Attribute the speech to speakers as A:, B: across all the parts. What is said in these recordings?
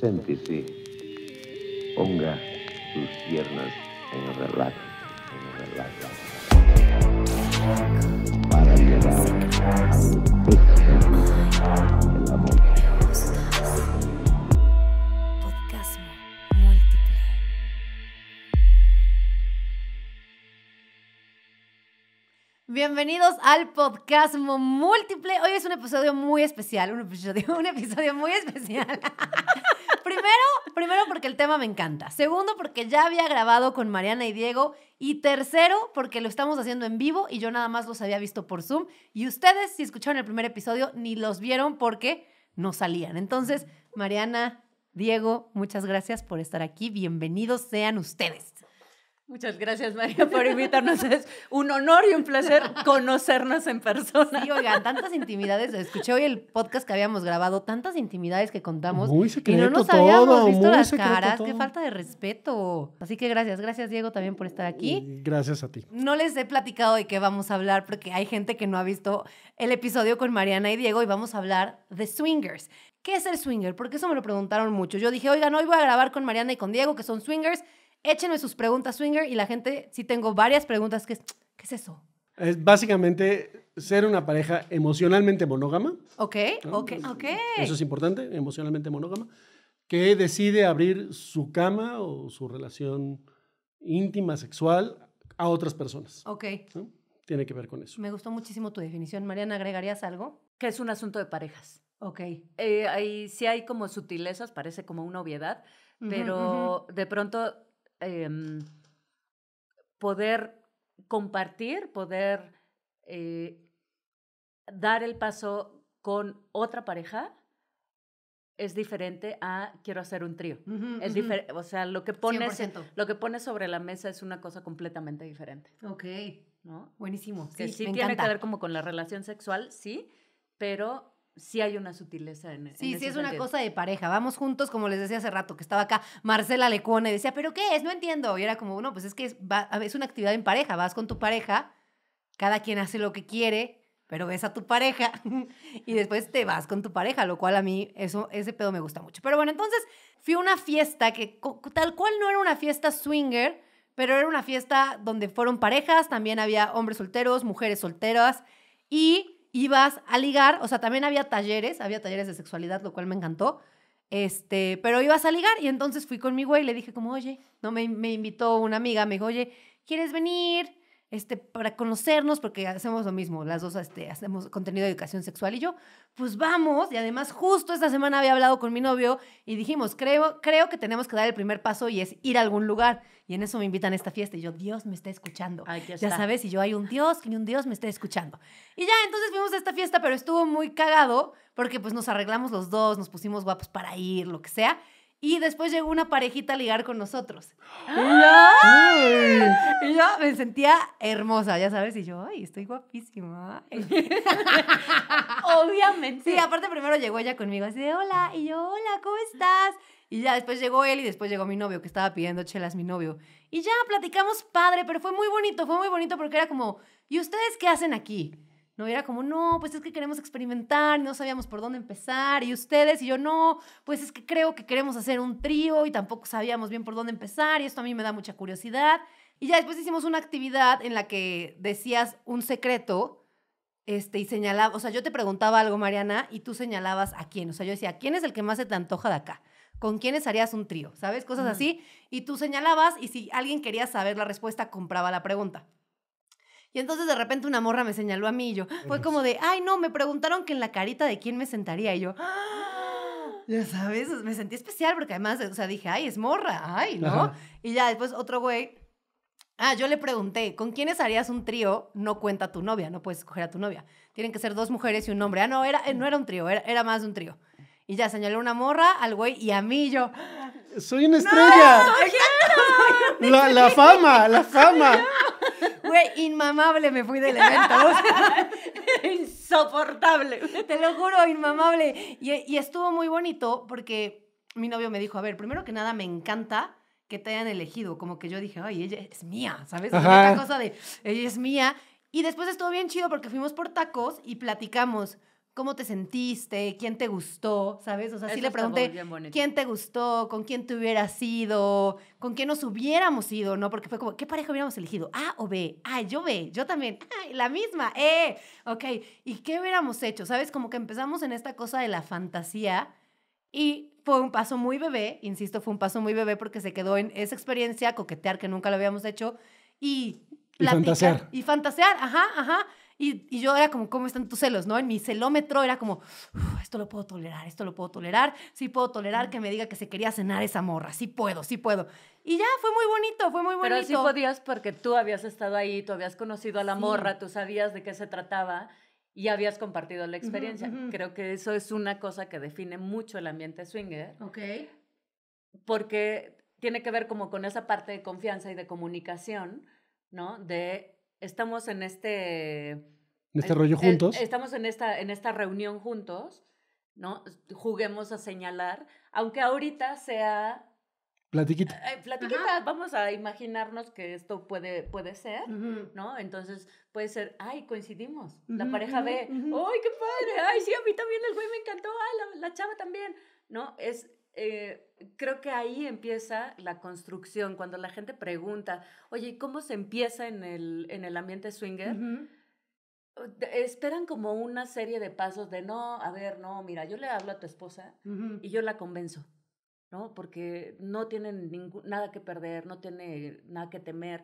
A: Séntese, ponga sus piernas en relax, en relax, para llegar al amor.
B: Bienvenidos al podcast múltiple. Hoy es un episodio muy especial, un episodio, un episodio muy especial primero, primero porque el tema me encanta. Segundo, porque ya había grabado con Mariana y Diego. Y tercero, porque lo estamos haciendo en vivo y yo nada más los había visto por Zoom. Y ustedes, si escucharon el primer episodio, ni los vieron porque no salían. Entonces, Mariana, Diego, muchas gracias por estar aquí. Bienvenidos sean ustedes.
C: Muchas gracias, María, por
B: invitarnos. Es un honor y un placer conocernos en persona. Sí, oigan, tantas intimidades. Escuché hoy el podcast que habíamos grabado, tantas intimidades que contamos. Muy y no nos todo, habíamos visto las caras. Qué falta de respeto. Así que gracias. Gracias, Diego, también por estar aquí.
A: gracias a ti.
B: No les he platicado de qué vamos a hablar porque hay gente que no ha visto el episodio con Mariana y Diego y vamos a hablar de swingers. ¿Qué es el swinger? Porque eso me lo preguntaron mucho. Yo dije, oigan, hoy voy a grabar con Mariana y con Diego, que son swingers. Échenme sus preguntas, Swinger, y la gente, sí tengo varias preguntas que ¿qué es eso?
A: Es básicamente ser una pareja emocionalmente monógama.
B: Ok, ok, ok. Eso es
A: importante, emocionalmente monógama, que decide abrir su cama o su relación íntima, sexual, a otras personas. Ok. Tiene que ver con eso.
B: Me gustó muchísimo tu definición. Mariana, ¿agregarías algo? Que es un asunto de parejas. Ok.
C: Eh, ahí sí hay como sutilezas, parece como una obviedad,
B: pero
C: de pronto Em, poder compartir, poder eh, dar el paso con otra pareja es diferente a quiero hacer un trío. O sea, lo que, pones, sobre la mesa es una cosa completamente diferente.
B: Ok. Buenísimo. Que sí, tiene que ver
C: como con la relación sexual, sí, pero sí hay una sutileza en Sí, sí, es una cosa
B: de pareja. Vamos juntos, como les decía hace rato, que estaba acá Marcela Lecone, y decía, ¿pero qué es? No entiendo. Y era como, no, pues es que es, es una actividad en pareja. Vas con tu pareja, cada quien hace lo que quiere, pero ves a tu pareja y después te vas con tu pareja, lo cual a mí eso, ese pedo me gusta mucho. Pero bueno, entonces fui a una fiesta que tal cual no era una fiesta swinger, pero era una fiesta donde fueron parejas, también había hombres solteros, mujeres solteras y ibas a ligar, o sea, también había talleres, había talleres de sexualidad, lo cual me encantó. Este, pero ibas a ligar y entonces fui con mi güey y le dije como, oye, no me, me invitó una amiga, me dijo, oye, ¿quieres venir? este, para conocernos, porque hacemos lo mismo, las dos este, hacemos contenido de educación sexual y yo, pues vamos, y además justo esta semana había hablado con mi novio y dijimos, creo, creo que tenemos que dar el primer paso y es ir a algún lugar, y en eso me invitan a esta fiesta y yo, Dios me está escuchando, ya, sabes, y yo hay un Dios y un Dios me está escuchando. Y ya, entonces fuimos a esta fiesta, pero estuvo muy cagado porque pues nos arreglamos los dos, nos pusimos guapos para ir, lo que sea. Y después llegó una parejita a ligar con nosotros. ¡Ay! Y yo me sentía hermosa, ya sabes, y yo, ay, estoy guapísima. Obviamente. Sí, aparte primero llegó ella conmigo así de, hola, y yo, hola, ¿cómo estás? Y ya después llegó él y después llegó mi novio, que estaba pidiendo chelas, mi novio. Y ya platicamos padre, pero fue muy bonito, fue muy bonito porque era como, ¿y ustedes qué hacen aquí? No era como, no, pues es que queremos experimentar, no sabíamos por dónde empezar, y ustedes, y yo no, pues es que creo que queremos hacer un trío y tampoco sabíamos bien por dónde empezar, y esto a mí me da mucha curiosidad. Y ya después hicimos una actividad en la que decías un secreto, este, y señalaba, o sea, yo te preguntaba algo, Mariana, y tú señalabas a quién, o sea, yo decía, ¿quién es el que más se te antoja de acá? ¿Con quiénes harías un trío? ¿Sabes? Cosas así. Y tú señalabas, y si alguien quería saber la respuesta, compraba la pregunta. Y entonces de repente una morra me señaló a mí y yo, fue como de, ay, no, me preguntaron que en la carita de quién me sentaría. Y yo, ya sabes, me sentí especial porque además, o sea, dije, ay, es morra, ay, ¿no? Y ya después otro güey, ah, yo le pregunté, ¿con quiénes harías un trío? No cuenta tu novia, no puedes coger a tu novia. Tienen que ser dos mujeres y un hombre. Ah, no, era, no era un trío, era, era más de un trío. Y ya señaló una morra al güey y a mí y yo.
A: Soy una estrella. la, la, fama, la fama.
B: Fue inmamable me fui del evento. Insoportable. Te lo juro, inmamable. Y, y estuvo muy bonito porque mi novio me dijo, a ver, primero que nada, me encanta que te hayan elegido. Como que yo dije, ay, ella es mía, ¿sabes? Esta cosa de, ella es mía. Y después estuvo bien chido porque fuimos por tacos y platicamos cómo te sentiste, quién te gustó, ¿sabes? O sea, sí le pregunté quién te gustó, con quién te hubieras ido, con quién nos hubiéramos ido, ¿no? Porque fue como, ¿qué pareja hubiéramos elegido? A o B. Ah, yo B, yo también. Ay, la misma, eh. Ok, ¿y qué hubiéramos hecho? ¿Sabes? Como que empezamos en esta cosa de la fantasía y fue un paso muy bebé, insisto, fue un paso muy bebé porque se quedó en esa experiencia, coquetear que nunca lo habíamos hecho y...
A: y fantasear.
B: Y fantasear, ajá, ajá. Y, y, yo era como, ¿cómo están tus celos? ¿No? En mi celómetro era como, esto lo puedo tolerar, esto lo puedo tolerar, sí puedo tolerar que me diga que se quería cenar esa morra, sí puedo, sí puedo. Y ya, fue muy bonito, fue muy bonito. Pero sí podías
C: porque tú habías estado ahí, tú habías conocido a la morra, tú sabías de qué se trataba y habías compartido la experiencia. Creo que eso es una cosa que define mucho el ambiente swinger. Ok. Porque tiene que ver como con esa parte de confianza y de comunicación, ¿no? De estamos en este... En
A: este eh, rollo eh, juntos. Estamos
C: en esta, en esta reunión juntos, ¿no? Juguemos a señalar, aunque ahorita sea... Platiquita. Eh, platiquita, vamos a imaginarnos que esto puede, puede ser, ¿no? Entonces puede ser, ay, coincidimos, la pareja ve, ¡ay, qué padre! ¡Ay, sí, a mí también el güey me encantó! ¡Ay, la, la chava también! ¿No? Es, eh, creo que ahí empieza la construcción, cuando la gente pregunta, oye, ¿cómo se empieza en el, en el ambiente swinger? esperan como una serie de pasos de no, a ver, no, mira, yo le hablo a tu esposa y yo la convenzo, ¿no? Porque no tienen nada que perder, no tiene nada que temer.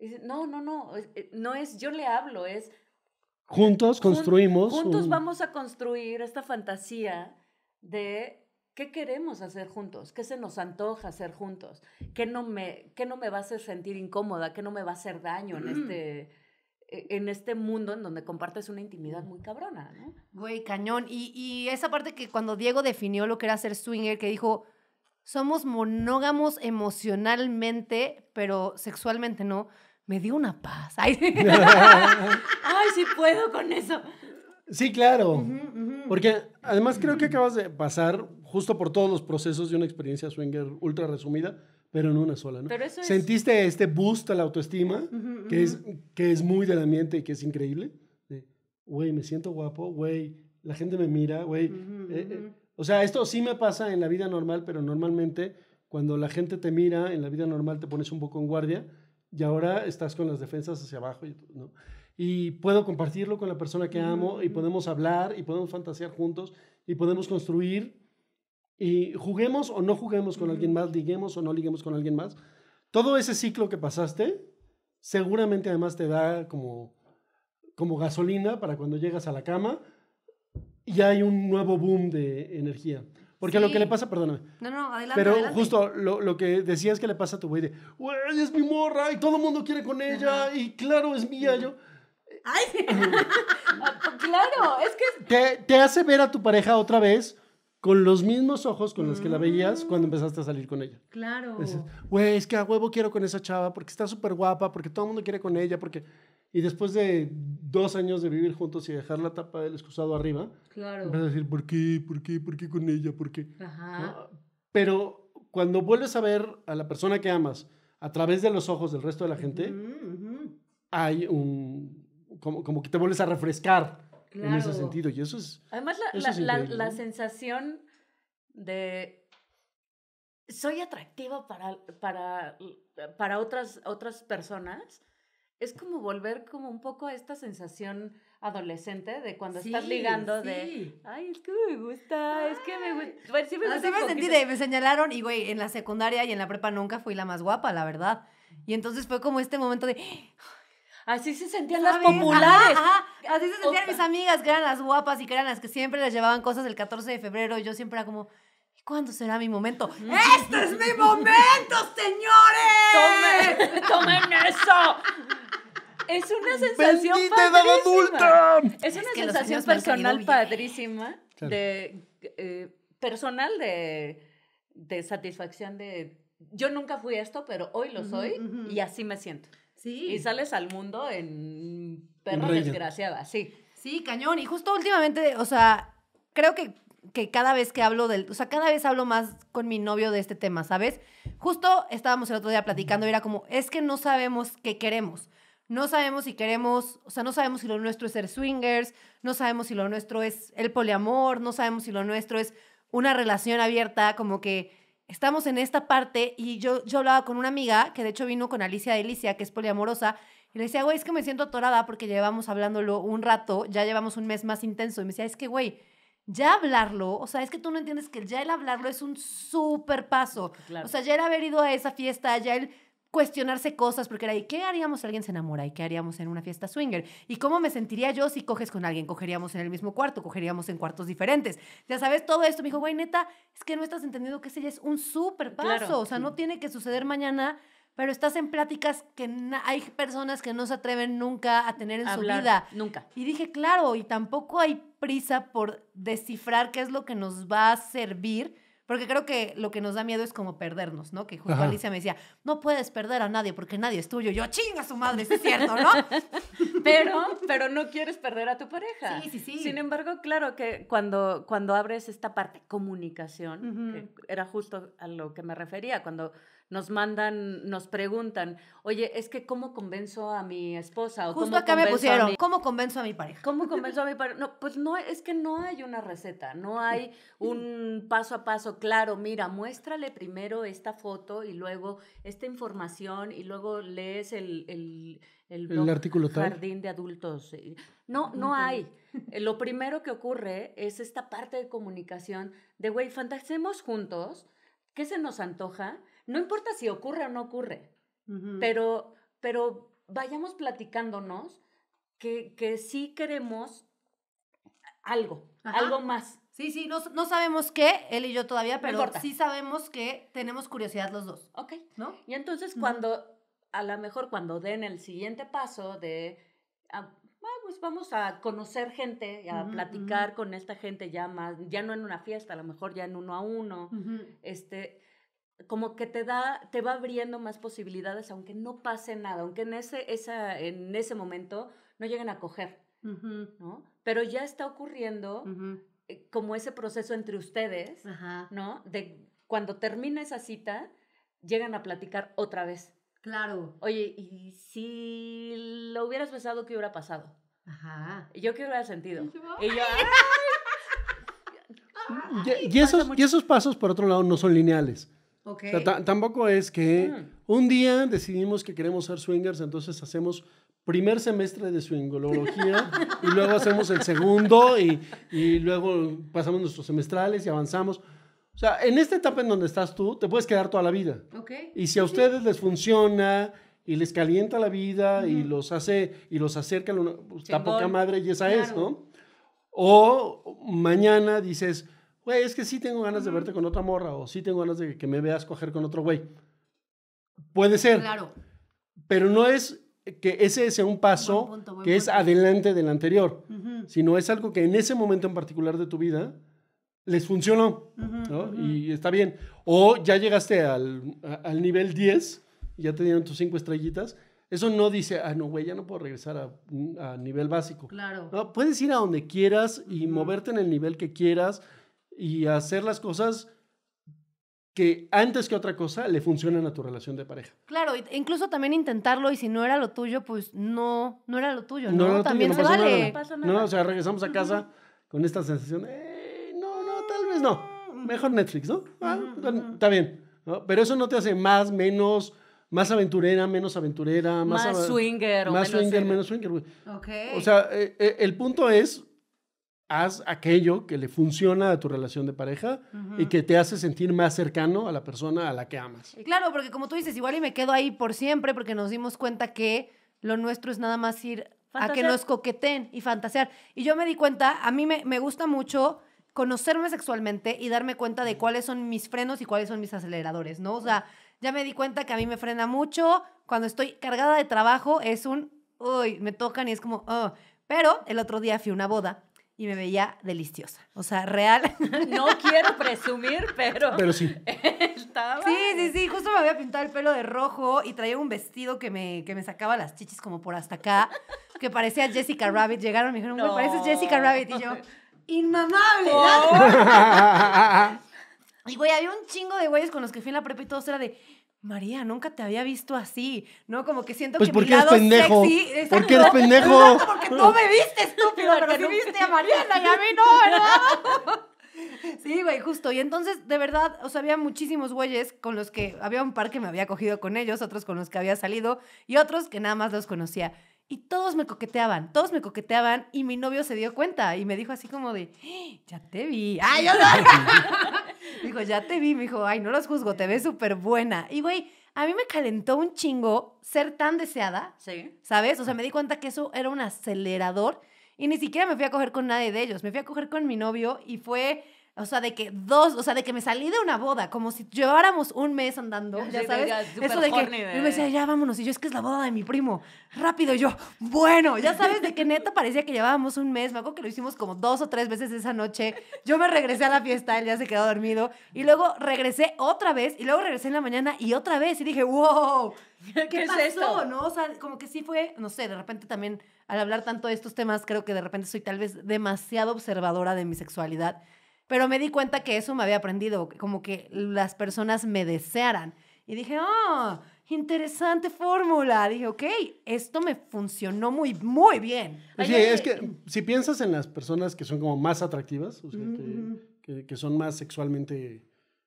C: Dice, no, no, no, eh, no es yo le hablo, es...
A: Juntos construimos. juntos vamos
C: a construir esta fantasía de ¿Qué queremos hacer juntos? ¿Qué se nos antoja hacer juntos? ¿Qué no me, no me va a hacer sentir incómoda? ¿Qué no me va a hacer daño en mm. este, e, en este mundo en donde compartes una intimidad muy cabrona?
B: Güey, cañón. Y, esa parte que cuando Diego definió lo que era ser swinger, que dijo, somos monógamos emocionalmente, pero sexualmente no, me dio una paz. Ay, sí puedo con eso.
A: Sí, claro. Porque además creo que acabas de pasar justo por todos los procesos de una experiencia swinger ultra resumida, pero en una sola, ¿no? ¿Sentiste este boost a la autoestima, Que, es, que es muy del ambiente y que es increíble? Güey, me siento guapo, güey, la gente me mira, güey. Eh, eh, o sea, esto sí me pasa en la vida normal, pero normalmente cuando la gente te mira, en la vida normal te pones un poco en guardia y ahora estás con las defensas hacia abajo, y, ¿no? Y puedo compartirlo con la persona que amo y podemos hablar y podemos fantasear juntos y podemos construir y juguemos o no juguemos con alguien más, liguemos o no liguemos con alguien más, todo ese ciclo que pasaste seguramente además te da como, como gasolina para cuando llegas a la cama y hay un nuevo boom de energía. Porque lo que le pasa, perdóname.
B: No, no, adelante. Pero
A: justo lo, lo, que decías que le pasa a tu güey de, güey, es mi morra y todo el mundo quiere con ella y claro, es mía. Yo, ¡Ay! claro, es que. Te, te, hace ver a tu pareja otra vez con los mismos ojos con los que la veías mm. cuando empezaste a salir con ella. Claro. Güey, es que a huevo quiero con esa chava porque está súper guapa, porque todo el mundo quiere con ella, porque... Y después de dos años de vivir juntos y dejar la tapa del excusado arriba, claro. vas a decir, ¿por qué? ¿Por qué? ¿Por qué con ella? ¿Por qué?
B: Ajá.
A: Pero cuando vuelves a ver a la persona que amas a través de los ojos del resto de la gente, hay un... Como, como que te vuelves a refrescar en ese sentido. Y eso es. Además, la, la, la,
C: sensación de. Soy atractiva para, para, para otras, otras personas. Es como volver como un poco a esta sensación adolescente de cuando estás ligando de
B: ay es que me gusta es que me gusta bueno, sí me, me sentí de, me señalaron y güey en la secundaria y en la prepa nunca fui la más guapa la verdad y entonces fue como este momento de Así se sentían las populares. Así se sentían mis amigas, que eran las guapas y que eran las que siempre les llevaban cosas el 14 de febrero. Y yo siempre era como, ¿y cuándo será mi momento? ¡Este es mi momento,
C: señores!
B: ¡Tomen, eso! Es una sensación
C: padrísima.
A: Es una es sensación personal
C: padrísima de eh, personal de, satisfacción de yo nunca fui esto, pero hoy lo soy y así me siento. Y sales al mundo en
B: perra desgraciada, sí. Sí, cañón. Y justo últimamente, o sea, creo que, que cada vez que hablo del, o sea, cada vez hablo más con mi novio de este tema, ¿sabes? Justo estábamos el otro día platicando y era como, es que no sabemos qué queremos. No sabemos si queremos, o sea, no sabemos si lo nuestro es ser swingers, no sabemos si lo nuestro es el poliamor, no sabemos si lo nuestro es una relación abierta, como que estamos en esta parte y yo, yo hablaba con una amiga que de hecho vino con Alicia Delicia, que es poliamorosa, y le decía, güey, es que me siento atorada porque llevamos hablándolo un rato, ya llevamos un mes más intenso. Y me decía, es que, güey, ya hablarlo, o sea, es que tú no entiendes que ya el hablarlo es un súper paso. O sea, ya el haber ido a esa fiesta, ya el cuestionarse cosas, porque era, ¿y qué haríamos si alguien se enamora? ¿Y qué haríamos en una fiesta swinger? ¿Y cómo me sentiría yo si coges con alguien? ¿Cogeríamos en el mismo cuarto? ¿Cogeríamos en cuartos diferentes? Ya sabes, todo esto me dijo, güey, neta, es que no estás entendiendo que ese es un súper paso, o sea, no tiene que suceder mañana pero estás en pláticas que hay personas que no se atreven nunca a tener en su vida. Nunca. Y dije, claro, y tampoco hay prisa por descifrar qué es lo que nos va a servir, porque creo que lo que nos da miedo es como perdernos, ¿no? Que justo Alicia me decía, no puedes perder a nadie porque nadie es tuyo. Yo, chinga su madre, es cierto, ¿no?
C: pero, pero no quieres perder a tu pareja. Sí, sí, sí. Sin embargo, claro que
B: cuando, cuando
C: abres esta parte comunicación, era justo a lo que me refería, cuando nos mandan, nos preguntan, oye, es que ¿cómo convenzo a mi esposa? O Justo acá me pusieron,
B: ¿cómo convenzo a mi pareja?
C: ¿Cómo convenzo a mi pareja? No, pues no, es que no hay una receta, no hay un paso a paso claro, mira, muéstrale primero esta foto y luego esta información y luego lees el, artículo Jardín de Adultos. No, no hay. Eh, lo primero que ocurre es esta parte de comunicación de, güey, fantasemos juntos, ¿qué se nos antoja? No importa si ocurre o no ocurre, pero, pero vayamos platicándonos
B: que, que sí queremos algo, algo más. Sí, sí, no, no, sabemos qué, él y yo todavía, pero sí sabemos que tenemos curiosidad los dos. Ok.
C: ¿No? Y entonces cuando, a lo mejor cuando den el siguiente paso de, ah, ah, pues vamos a conocer gente, a platicar con esta gente ya más, ya no en una fiesta, a lo mejor ya en uno a uno, este como que te da, te va abriendo más posibilidades, aunque no pase nada, aunque en ese, esa, en ese momento no lleguen a coger,
B: ¿no?
C: Pero ya está ocurriendo eh, como ese proceso entre ustedes, ¿no? De cuando termina esa cita, llegan a platicar otra vez. Claro. Oye, y si lo hubieras besado, ¿qué hubiera pasado? Ajá. ¿Y yo qué hubiera sentido? Y yo,
A: y, esos, y esos pasos, por otro lado, no son lineales tampoco es que mm. un día decidimos que queremos ser swingers, entonces hacemos primer semestre de swingología y luego hacemos el segundo y, luego pasamos nuestros semestrales y avanzamos. O sea, en esta etapa en donde estás tú, te puedes quedar toda la vida. Y si a ustedes les funciona y les calienta la vida y los hace y los acerca, la pues, poca madre y esa es, ¿no? O mañana dices, güey, es que sí tengo ganas de verte con otra morra o sí tengo ganas de que me veas coger con otro güey. Puede ser. Claro. Pero no es que ese sea un paso que es adelante del anterior, sino es algo que en ese momento en particular de tu vida les funcionó
B: ¿no? y
A: está bien. O ya llegaste al, al nivel 10, ya te dieron tus cinco estrellitas. Eso no dice, ah, no, güey, ya no puedo regresar a, a nivel básico. Claro. puedes ir a donde quieras y moverte en el nivel que quieras y hacer las cosas que antes que otra cosa le funcionan a tu relación de pareja.
B: Claro, incluso también intentarlo y si no era lo tuyo, pues no, no era lo tuyo, ¿no? no también no se vale. No, o sea,
A: regresamos a casa con esta sensación, eh, no, no, tal vez no, mm. mejor Netflix, ¿no? Ah, está bien, pero eso no te hace más, menos, más aventurera, menos aventurera, más, más swinger, o más swinger, menos swinger.
B: Okay. O sea,
A: eh, eh, el punto es haz aquello que le funciona a tu relación de pareja y que te hace sentir más cercano a la persona a la que amas.
B: claro, porque como tú dices, igual y me quedo ahí por siempre porque nos dimos cuenta que lo nuestro es nada más ir a que nos coqueten y fantasear. Y yo me di cuenta, a mí me, me gusta mucho conocerme sexualmente y darme cuenta de cuáles son mis frenos y cuáles son mis aceleradores, ¿no? O sea, ya me di cuenta que a mí me frena mucho cuando estoy cargada de trabajo, es un, uy, me tocan y es como, oh. Pero el otro día fui a una boda y me veía deliciosa. O sea, real. No quiero
C: presumir, pero. Pero sí.
B: Estaba... Sí, sí, sí. Justo me había pintado el pelo de rojo y traía un vestido que me, que me sacaba las chichis como por hasta acá, que parecía Jessica Rabbit. Llegaron y me dijeron, no. pareces Jessica Rabbit. Y yo, ¡Inamable!
A: Oh.
B: y güey, había un chingo de güeyes con los que fui en la prepa y todos era de. María, nunca te había visto así, ¿no? Como que siento pues que mi lado eres pendejo. ¿Por qué eres pendejo? No me viste, estúpido, pero sí viste a Mariana y a mí no, ¿verdad? Sí, güey, justo. Y entonces, de verdad, o sea, había muchísimos güeyes con los que había un par que me había cogido con ellos, otros con los que había salido y otros que nada más los conocía. Y todos me coqueteaban, todos me coqueteaban y mi novio se dio cuenta y me dijo así como de, ¡Ah, ya te vi. ¡Ay, dijo, ya te vi, me dijo, ay, no los juzgo, te ves súper buena. Y güey, a mí me calentó un chingo ser tan deseada. Sí. ¿Sabes? O sea, me di cuenta que eso era un acelerador y ni siquiera me fui a coger con nadie de ellos. Me fui a coger con mi novio y fue o sea, de que dos, o sea, de que me salí de una boda, como si lleváramos un mes andando, ya sabes. Eso de que me decía, ya vámonos. Y yo, es que es la boda de mi primo. Rápido, y yo, bueno, ya sabes, de que neta parecía que llevábamos un mes. Me acuerdo que lo hicimos como dos o tres veces esa noche. Yo me regresé a la fiesta, él ya se quedó dormido. Y luego regresé otra vez, y luego regresé en la mañana y otra vez. Y dije, wow, ¿qué, pasó? Es esto? ¿No? O sea, como que sí fue, no sé, de repente también al hablar tanto de estos temas, creo que de repente soy tal vez demasiado observadora de mi sexualidad pero me di cuenta que eso me había aprendido, como que las personas me desearan. Y dije, oh, interesante fórmula. Dije, ok, esto me funcionó muy, muy bien. es que
A: si piensas en las personas que son como más atractivas, que, son más sexualmente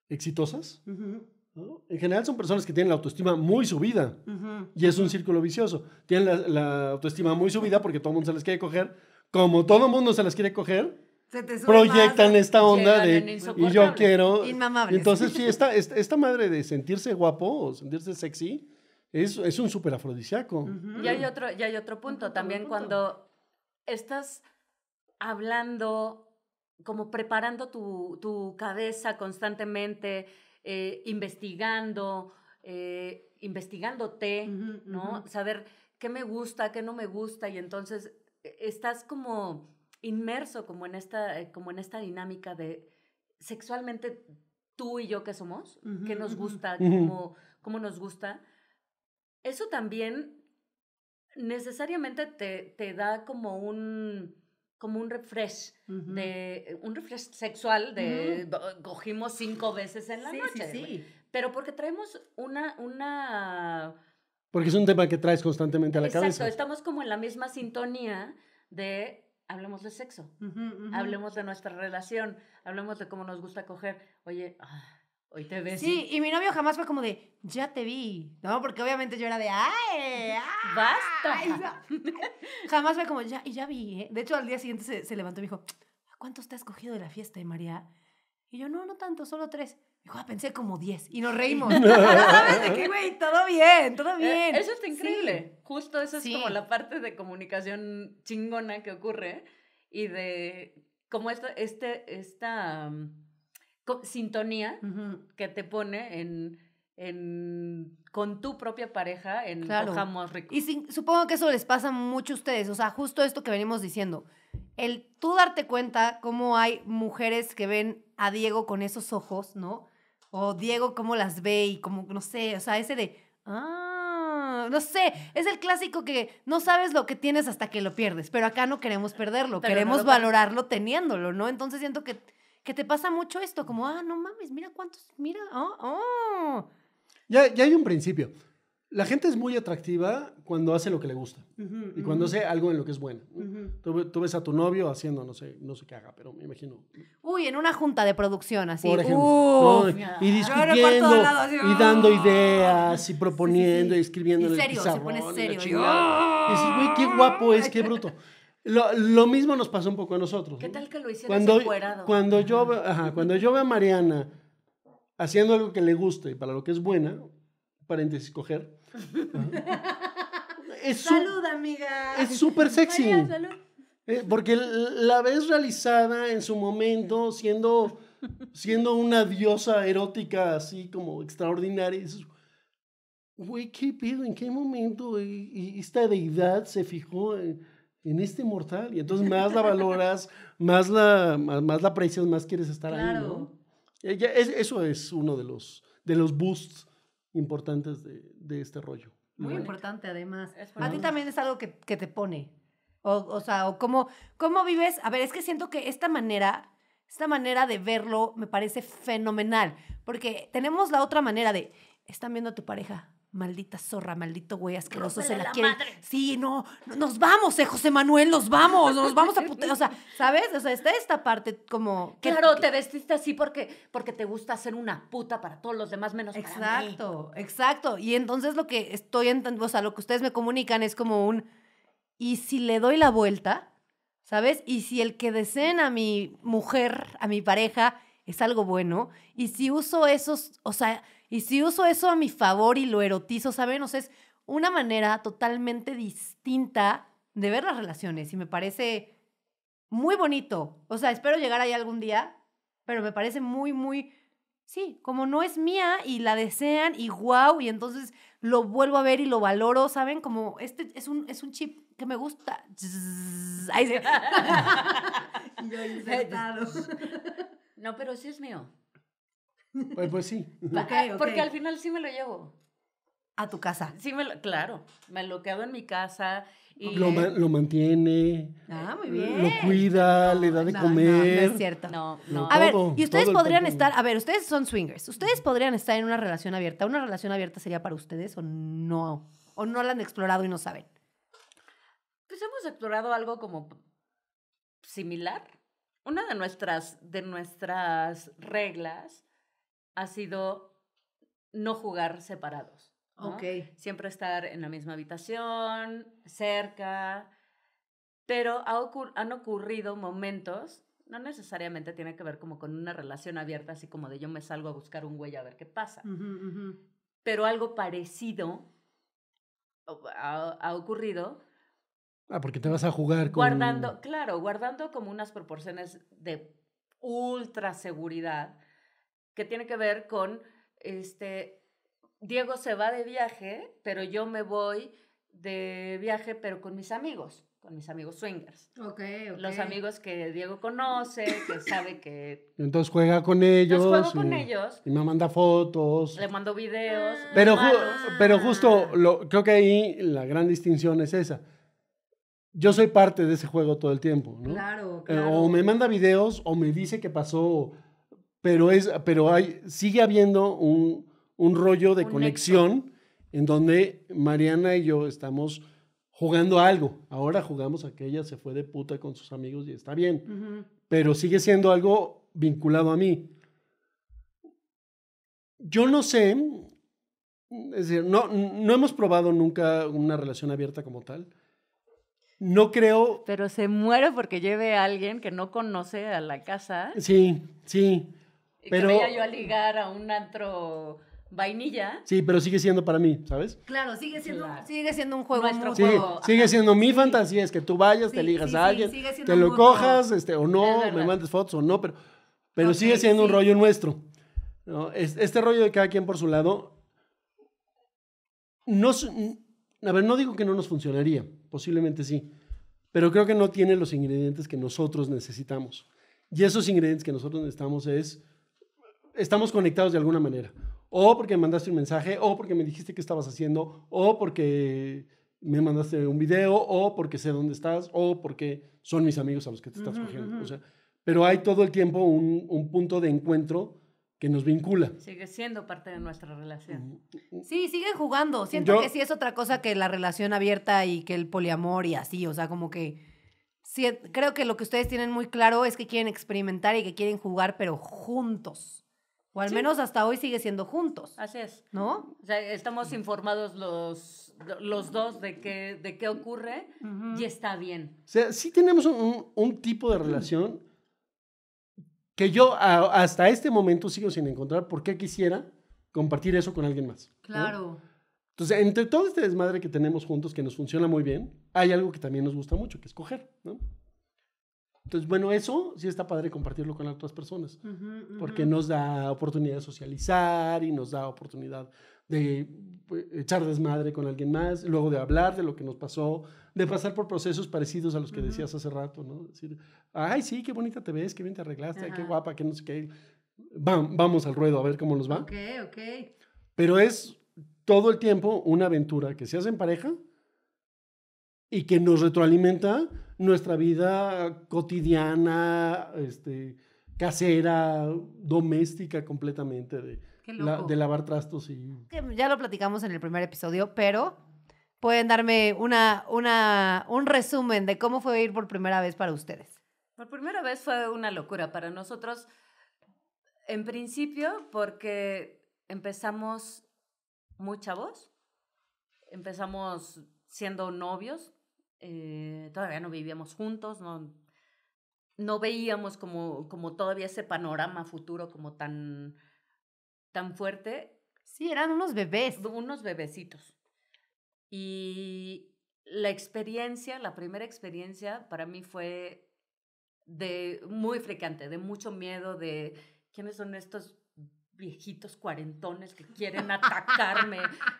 A: exitosas, en general son personas que tienen la autoestima muy subida. Y es un círculo vicioso. Tienen la, la, autoestima muy subida porque todo el mundo se las quiere coger. Como todo el mundo se las quiere coger,
B: proyectan esta onda de y yo quiero. Entonces, sí,
A: esta, esta, madre de sentirse guapo o sentirse sexy es, un súper afrodisíaco. y, hay
C: otro, hay otro punto también cuando estás hablando, como preparando tu, cabeza constantemente, eh, investigando, eh, investigándote, ¿no? Saber qué me gusta, qué no me gusta, y entonces e-, estás como inmerso como en esta, eh, como en esta dinámica de sexualmente tú y yo que somos, qué nos gusta, cómo, nos gusta, eso también necesariamente te, te da como un como un refresh de un refresh sexual de cogimos cinco veces en la noche sí, pero porque traemos una una
A: porque es un tema que traes constantemente a la cabeza exacto
C: estamos como en la misma sintonía de hablemos de sexo, hablemos de nuestra relación, hablemos de
B: cómo nos gusta coger. Oye, ah,
C: hoy te ves. Sí,
B: y mi novio jamás fue como de, ya te vi, ¿no? Porque obviamente yo era de, ¡ay! ay basta jamás fue como, ya, y ya vi, ¿eh? De hecho, al día siguiente se, levantó y me dijo, ¿cuántos te has cogido de la fiesta, eh, María? Y yo, no, no tanto, solo tres. Dijo, ah, pensé como 10 y nos reímos. Todo bien, todo eh, bien. eso está increíble.
C: Justo eso es como la parte de comunicación chingona que ocurre y de como esto, este, esta mm, sintonía que te pone en, en, con tu propia pareja en claro. Rico. Y
B: supongo que eso les pasa mucho a ustedes, o sea, justo esto que venimos diciendo. El tú darte cuenta cómo hay mujeres que ven a Diego con esos ojos, ¿no? O Diego, cómo las ve y como, no sé, o sea, ese de, ah, no sé, es el clásico que no sabes lo que tienes hasta que lo pierdes, pero acá no queremos perderlo, queremos valorarlo teniéndolo, ¿no? Entonces siento que, que te pasa mucho esto, como, ah, no mames, mira cuántos, mira, oh, oh.
A: Ya, ya hay un principio. La gente es muy atractiva cuando hace lo que le gusta
B: y cuando hace
A: algo en lo que es bueno. tú, ves a tu novio haciendo, no sé, no sé qué haga, pero me imagino.
B: Uy, en una junta de producción así. Por ejemplo, y discutiendo y dando ¡ah!
A: ideas y proponiendo y escribiendo. Y serio, se pone serio. Y, ¡ah! dices, uy, qué guapo es, qué bruto. Lo, mismo nos pasó un poco a nosotros. ¿Qué
C: tal que lo hiciste? cuando, cuando yo,
A: ajá, cuando yo veo a Mariana haciendo algo que le gusta y para lo que es buena, paréntesis, coger
B: es salud, amiga. Es súper sexy.
A: Eh, porque la ves realizada en su momento, siendo, siendo una diosa erótica así como extraordinaria. Güey, ¿qué pedo? ¿En qué momento e-, esta deidad se fijó en, este mortal? Y entonces más la valoras, más la, más, la aprecias, más quieres estar ahí, ¿no? eso es uno de los, de los boosts importantes de, este rollo. Muy importante
B: además. A ti también es algo que, te pone. O, o sea, o cómo, cómo vives. A ver, es que siento que esta manera, esta manera de verlo me parece fenomenal. Porque tenemos la otra manera de, están viendo a tu pareja, Maldita zorra, maldito güey asqueroso, se la, Sí, no, nos vamos, eh, José Manuel, nos vamos, nos vamos a putear. O sea, ¿sabes? O sea, está esta parte como. Claro, te vestiste así porque, porque te gusta ser una puta para todos los demás menos para mí. Exacto, exacto. Y entonces lo que estoy o sea, lo que ustedes me comunican es como un. Y si le doy la vuelta, ¿sabes? Y si el que deseen a mi mujer, a mi pareja, es algo bueno, y si uso esos, o sea y si uso eso a mi favor y lo erotizo, ¿saben? O sea, es una manera totalmente distinta de ver las relaciones y me parece muy bonito. O sea, espero llegar ahí algún día, pero me parece muy, muy... Sí, como no es mía y la desean y wow, y entonces lo vuelvo a ver y lo valoro, ¿saben? Como este es un, es un chip que me gusta.
C: Ahí se... No, pero sí es mío.
A: Pues, pues, sí. Ah, porque al
C: final sí me lo llevo. A tu casa. Sí, me claro, me lo quedo en mi casa. Y... Lo,
A: mantiene.
B: Ah, muy bien. Lo
A: cuida, le da de comer. No, no es cierto.
B: No, no. A ver, y ustedes podrían estar, a ver, ustedes son swingers. Ustedes podrían estar en una relación abierta. ¿Una relación abierta sería para ustedes o no? ¿O no la han explorado y no saben?
C: Pues hemos explorado algo como similar. Una de nuestras, de nuestras reglas ha sido no jugar separados. Okay. Siempre estar en la misma habitación, cerca, pero han ocurrido momentos, no necesariamente tiene que ver como con una relación abierta, así como de yo me salgo a buscar un güey a ver qué pasa, pero algo parecido ha, ocurrido.
A: Ah, porque te vas a jugar con... Guardando,
C: claro, guardando como unas proporciones de ultra seguridad, que tiene que ver con, este, Diego se va de viaje, pero yo me voy de viaje, pero con mis amigos, con mis amigos swingers. Okay, Los amigos que Diego conoce, que sabe que...
A: Entonces juega con ellos. juego con y, ellos. Y me manda fotos.
C: Le mando videos. Ah. Pero,
A: pero justo, creo que ahí la gran distinción es esa. Yo soy parte de ese juego todo el tiempo, ¿no?
B: Claro, eh, claro. o me
A: manda videos, o me dice que pasó, pero, es, pero hay, sigue habiendo un, un rollo de conexión en donde Mariana y yo estamos jugando algo. Ahora jugamos a que ella se fue de puta con sus amigos y está bien, pero sigue siendo algo vinculado a mí. Yo no sé, es decir, no, no hemos probado nunca una relación abierta como tal. No creo.
C: Pero se muere porque lleve a alguien que no conoce a la casa.
A: Sí, sí. Pero, que vaya yo
C: a ligar a un antro vainilla.
A: Sí, pero sigue siendo para mí, ¿sabes?
B: Claro, sigue siendo, Sigue siendo un juego. Nuestro
A: Sigue siendo mi fantasía, es que tú vayas, te ligas a alguien, te lo cojas, este, o no, me mandes fotos o no, pero, pero sigue siendo un rollo nuestro. este rollo de cada quien por su lado, no, a ver, no digo que no nos funcionaría, posiblemente sí, pero creo que no tiene los ingredientes que nosotros necesitamos. Y esos ingredientes que nosotros necesitamos es estamos conectados de alguna manera. O porque me mandaste un mensaje, o porque me dijiste que estabas haciendo, o porque me mandaste un video, o porque sé dónde estás, o porque son mis amigos a los que te estás cogiendo. o sea, pero hay todo el tiempo un, punto de encuentro que nos vincula.
C: Sigue siendo parte de nuestra relación.
B: Sí, siguen jugando. Siento que sí es otra cosa que la relación abierta y que el poliamor y así, o sea, como que... creo que lo que ustedes tienen muy claro es que quieren experimentar y que quieren jugar, pero juntos. O al menos hasta hoy sigue siendo juntos. Así es. ¿No?
C: O sea, estamos informados los, los dos de qué, de qué ocurre y está bien.
A: O sea, sí tenemos un, un tipo de relación que yo hasta este momento sigo sin encontrar por qué quisiera compartir eso con alguien más. Claro. Entonces, entre todo este desmadre que tenemos juntos, que nos funciona muy bien, hay algo que también nos gusta mucho, que es coger, ¿no? Entonces, bueno, eso sí está padre compartirlo con otras personas, porque nos da oportunidad de socializar y nos da oportunidad de pues, echar desmadre con alguien más, luego de hablar de lo que nos pasó, de pasar por procesos parecidos a los que decías hace rato, ¿no? Decir, ay, sí, qué bonita te ves, qué bien te arreglaste, qué guapa, qué no sé qué. vamos al ruedo a ver cómo nos va. Ok, ok. Pero es todo el tiempo una aventura que se hace en pareja y que nos retroalimenta nuestra vida cotidiana, este, casera, doméstica completamente, de, lavar trastos y...
B: ya lo platicamos en el primer episodio, pero pueden darme una, un resumen de cómo fue ir por primera vez para ustedes.
C: Por primera vez fue una locura para nosotros, en principio, porque empezamos mucha voz, empezamos siendo novios, eh, todavía no vivíamos juntos, no, no veíamos como, como todavía ese panorama futuro como tan, tan fuerte. Sí, eran unos bebés. Unos bebecitos. Y la experiencia, la primera experiencia para mí fue de muy frecuente de mucho miedo, de quiénes son estos viejitos cuarentones que quieren atacarme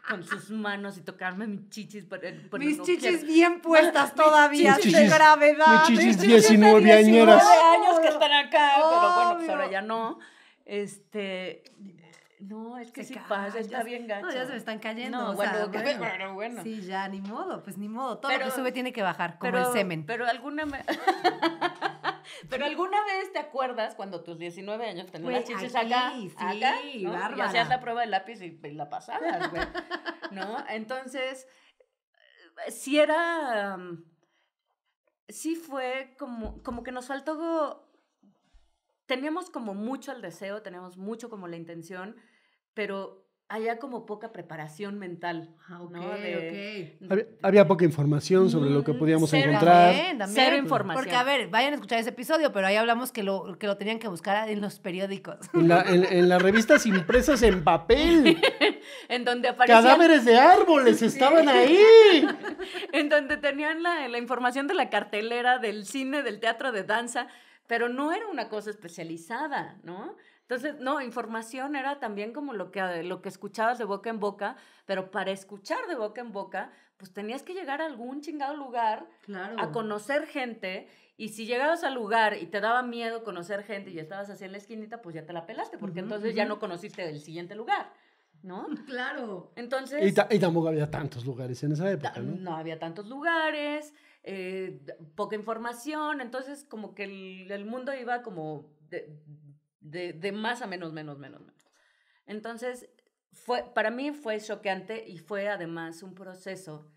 C: con sus manos y tocarme mis chichis. Eh, mis chichis bien puestas todavía, chichis, gravedad. Mis chichis, 19 años que están acá, pero bueno, pues ahora ya no. Este... No, es que se pasa, está bien gacho. No, ya se me están cayendo. o sea, Sí,
B: ya, ni modo, pues ni modo. Todo pero, lo que sube tiene
C: que bajar, como pero, el semen. Pero alguna... Em- Pero alguna vez te acuerdas cuando tus 19 años tenías las acá, ¿no? y hacías la prueba de lápiz y, la pasabas, güey. ¿No? Entonces, sí era. sí fue como, como que nos faltó. Teníamos como mucho el deseo, teníamos mucho como la intención, pero había como poca preparación mental. Ah, había,
A: poca información sobre lo que mm, podíamos encontrar.
C: Cero información.
B: Porque, a ver, vayan a escuchar ese episodio, pero ahí hablamos que lo, que lo tenían que buscar en los periódicos.
A: En, las revistas impresas en papel.
B: en donde aparecían... Cadáveres
A: de árboles estaban ahí.
C: en donde tenían la, la información de la cartelera, del cine, del teatro de danza, pero no era una cosa especializada, ¿no? Entonces, no, información era también como lo que, eh, lo que escuchabas de boca en boca, pero para escuchar de boca en boca, pues tenías que llegar a algún chingado lugar a conocer gente. Y si llegabas al lugar y te daba miedo conocer gente y estabas así en la esquinita, pues ya te la pelaste, porque entonces ya no conociste el siguiente lugar. ¿no? Claro. Entonces. Y,
A: tampoco había tantos lugares en esa época, ¿no?
C: No había tantos lugares, eh, poca información, entonces como que el, mundo iba como de, más a menos, menos, menos, menos. Entonces, fue, para mí fue choqueante y fue además un proceso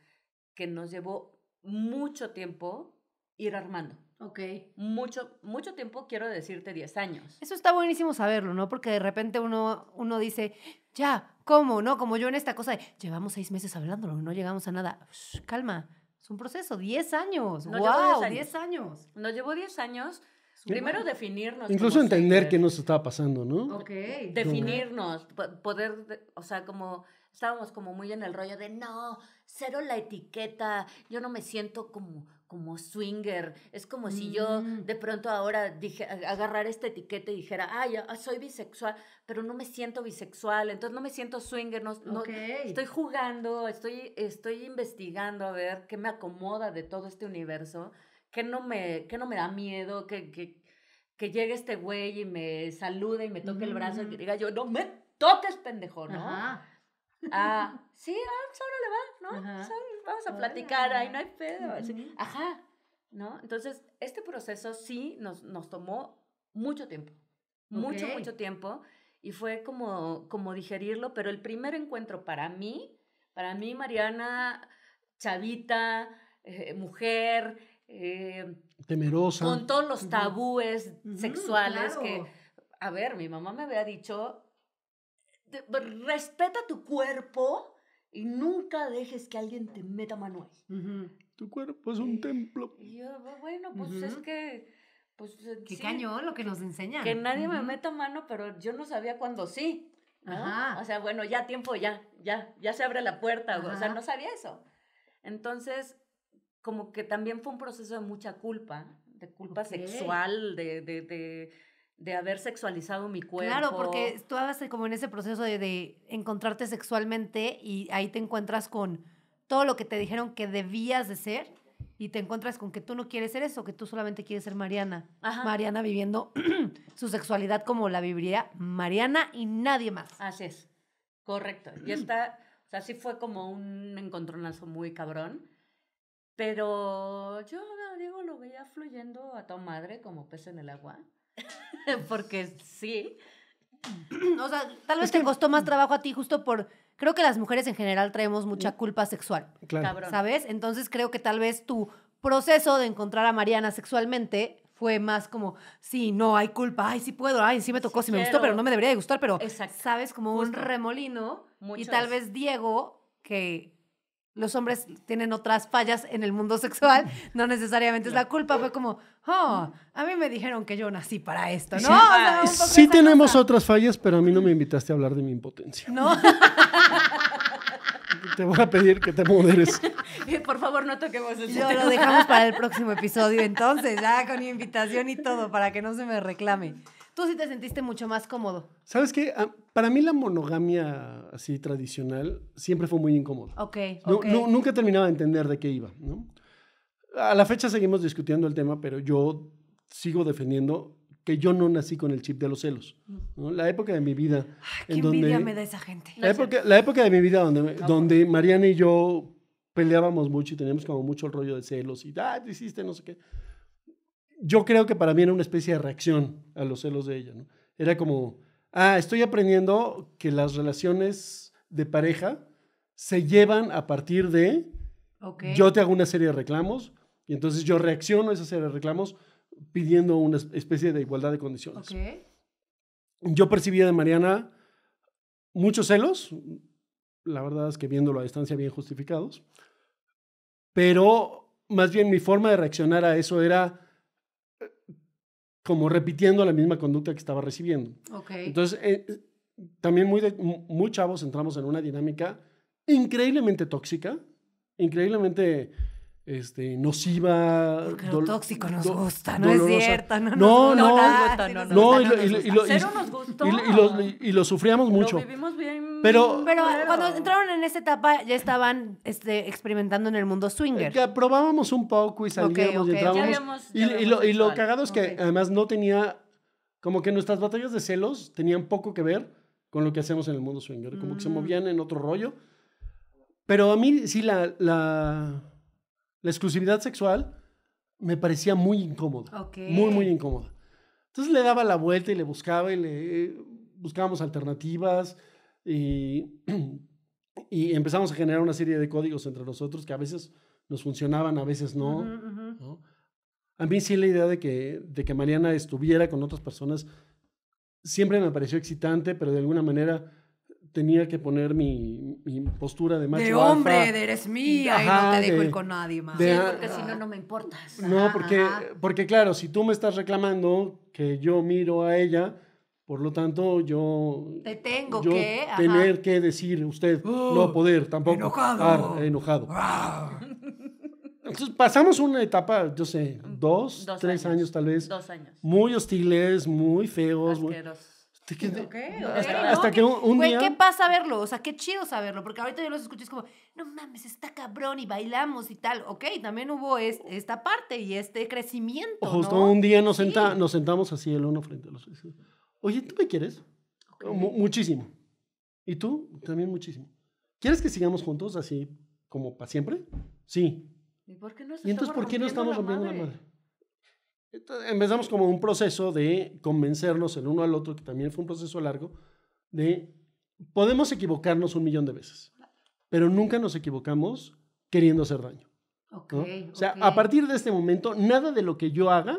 C: que nos llevó mucho tiempo ir armando. Ok. Mucho, mucho tiempo, quiero decirte 10 años.
B: Eso está buenísimo saberlo, ¿no? Porque de repente uno, uno dice, ya, ¿cómo? ¿No? Como yo en esta cosa llevamos seis meses hablándolo no llegamos a nada. calma, es un proceso, 10 años. ¡Wow! 10
C: años. años. Nos llevó 10 años eh, primero definirnos. Incluso entender qué
A: nos estaba pasando, ¿no? Ok.
C: Definirnos, poder, o sea, como estábamos como muy en el rollo de, no, cero la etiqueta, yo no me siento como, como swinger. Es como si yo mm. de pronto ahora dije, agarrar esta etiqueta y dijera, ay, ah, soy bisexual, pero no me siento bisexual, entonces no me siento swinger, no, no, estoy jugando, estoy, estoy investigando a ver qué me acomoda de todo este universo. ¿Qué no me, no me da miedo? Que, que, llegue este güey y me salude y me toque el brazo y que mm. diga yo, no me toques, pendejo, ¿no? Ah, sí, ahora pues le va, ¿no? Pues vamos a platicar, ahí no hay pedo. Ajá, ¿no? Entonces, este proceso sí nos, tomó mucho tiempo,
A: mucho, mucho
C: tiempo, y fue como, como digerirlo, pero el primer encuentro para mí, para mí, Mariana, chavita, eh, mujer, eh,
A: temerosa. Con todos
C: los tabúes sexuales que, a ver, mi mamá me había dicho, pues, respeta tu cuerpo y nunca dejes que alguien te meta mano ahí.
A: Tu cuerpo es un templo. Y yo,
C: bueno, pues es que... Pues, eh, Qué cañón lo que nos enseñan. Que nadie me meta mano, pero yo no sabía cuándo sí. Ajá. O sea, bueno, ya tiempo, ya, ya, ya se abre la puerta. O sea, no sabía eso. Entonces, como que también fue un proceso de mucha culpa, de culpa sexual, de, de, de, de, haber sexualizado mi cuerpo. Claro, porque
B: tú estabas como en ese proceso de, de encontrarte sexualmente y ahí te encuentras con todo lo que te dijeron que debías de ser y te encuentras con que tú no quieres ser eso, que tú solamente quieres ser Mariana. Mariana viviendo su sexualidad como la viviría Mariana y nadie más. Así es, correcto. Y esta,
C: o sea, sí fue como un encontronazo muy cabrón, pero yo digo, lo veía fluyendo a tu madre como pez en el agua. Porque sí.
B: o sea, tal vez te costó más mm. trabajo a ti justo por... Creo que las mujeres en general traemos mm. mucha culpa sexual. Claro. ¿Sabes? Entonces creo que tal vez tu proceso de encontrar a Mariana sexualmente fue más como, sí, no, hay culpa, ay, sí puedo, ay, sí me tocó, sí, me gustó, pero no me debería de gustar, pero, ¿sabes? Como un remolino. Y tal vez Diego, que los hombres tienen otras fallas en el mundo sexual, no necesariamente es la culpa, fue como, oh, a mí me dijeron que yo nací para esto, ¿no? Sí,
A: ah, tenemos otras fallas, pero a mí no me invitaste a hablar de mi impotencia. No. te voy a pedir que te moderes.
B: Por favor, no toquemos el tema. lo dejamos para el próximo episodio, entonces, ya con invitación y todo, para que no se me reclame tú sí te sentiste mucho más cómodo.
A: ¿Sabes qué? Ah, para mí la monogamia así tradicional siempre fue muy incómoda. Ok. nunca terminaba de entender de qué iba, ¿no? A la fecha seguimos discutiendo el tema, pero yo sigo defendiendo que yo no nací con el chip de los celos. La época de mi vida... Ay, qué envidia me da
B: esa gente. La, época, la
A: época de mi vida donde, donde Mariana y yo peleábamos mucho y teníamos como mucho el rollo de celos y, ah, te hiciste no sé qué yo creo que para mí era una especie de reacción a los celos de ella, ¿no? Era como, ah, estoy aprendiendo que las relaciones de pareja se llevan a partir de yo te hago una serie de reclamos y entonces yo reacciono a esa serie de reclamos pidiendo una especie de igualdad de condiciones. Yo percibía de Mariana muchos celos, la verdad es que viéndolo a distancia bien justificados, pero más bien mi forma de reaccionar a eso era como repitiendo la misma conducta que estaba recibiendo. Okay. Entonces, eh, también muy, de, chavos entramos en una dinámica increíblemente tóxica, increíblemente este, nociva. tóxico nos gusta, no es cierto. No, no, no. No, no, gusta no, no, no,
B: pero, mm, pero cuando entraron en esa etapa ya estaban este, experimentando en el mundo swinger. Que
A: probábamos un poco y salíamos y entrábamos. y, lo, y, lo, cagado es que además no tenía, como que nuestras batallas de celos tenían poco que ver con lo que hacemos en el mundo swinger, como que se mm. movían en otro rollo. Pero a mí sí la, la, la exclusividad sexual me parecía muy incómoda. Muy, muy incómoda. Entonces le daba la vuelta y le buscaba y le eh, buscábamos alternativas y, y empezamos a generar una serie de códigos entre nosotros que a veces nos funcionaban, a veces no. A mí sí la idea de que, de que Mariana estuviera con otras personas siempre me pareció excitante, pero de alguna manera tenía que poner mi, mi postura de macho De hombre, de eres mía y no te dejo ir con nadie más. porque si no, no me importas. No, porque, porque claro, si tú me estás reclamando que yo miro a ella, por lo tanto, yo...
B: Te tengo que... Tener
A: que decir usted, ¡Oh! no poder tampoco. Enojado. Ah, enojado. Ah. pasamos una etapa, yo sé, dos, tres años. tal vez. Dos años. Muy hostiles, muy feos. Hasta
B: que, Hasta, que un, qué pasa verlo, o sea, qué chido saberlo, porque ahorita yo los escucho es como, no mames, está cabrón y bailamos y tal. Ok, también hubo esta parte y este crecimiento. Justo un
A: día nos, senta, nos sentamos así el uno frente a los oye, ¿tú me quieres? Muchísimo. ¿Y tú? También muchísimo. ¿Quieres que sigamos juntos así como para siempre? Sí.
C: ¿Y, por qué no entonces por qué no estamos rompiendo la madre?
A: empezamos como un proceso de convencernos el uno al otro, que también fue un proceso largo, de podemos equivocarnos un millón de veces, pero nunca nos equivocamos queriendo hacer daño.
B: Okay, O sea, a partir
A: de este momento, nada de lo que yo haga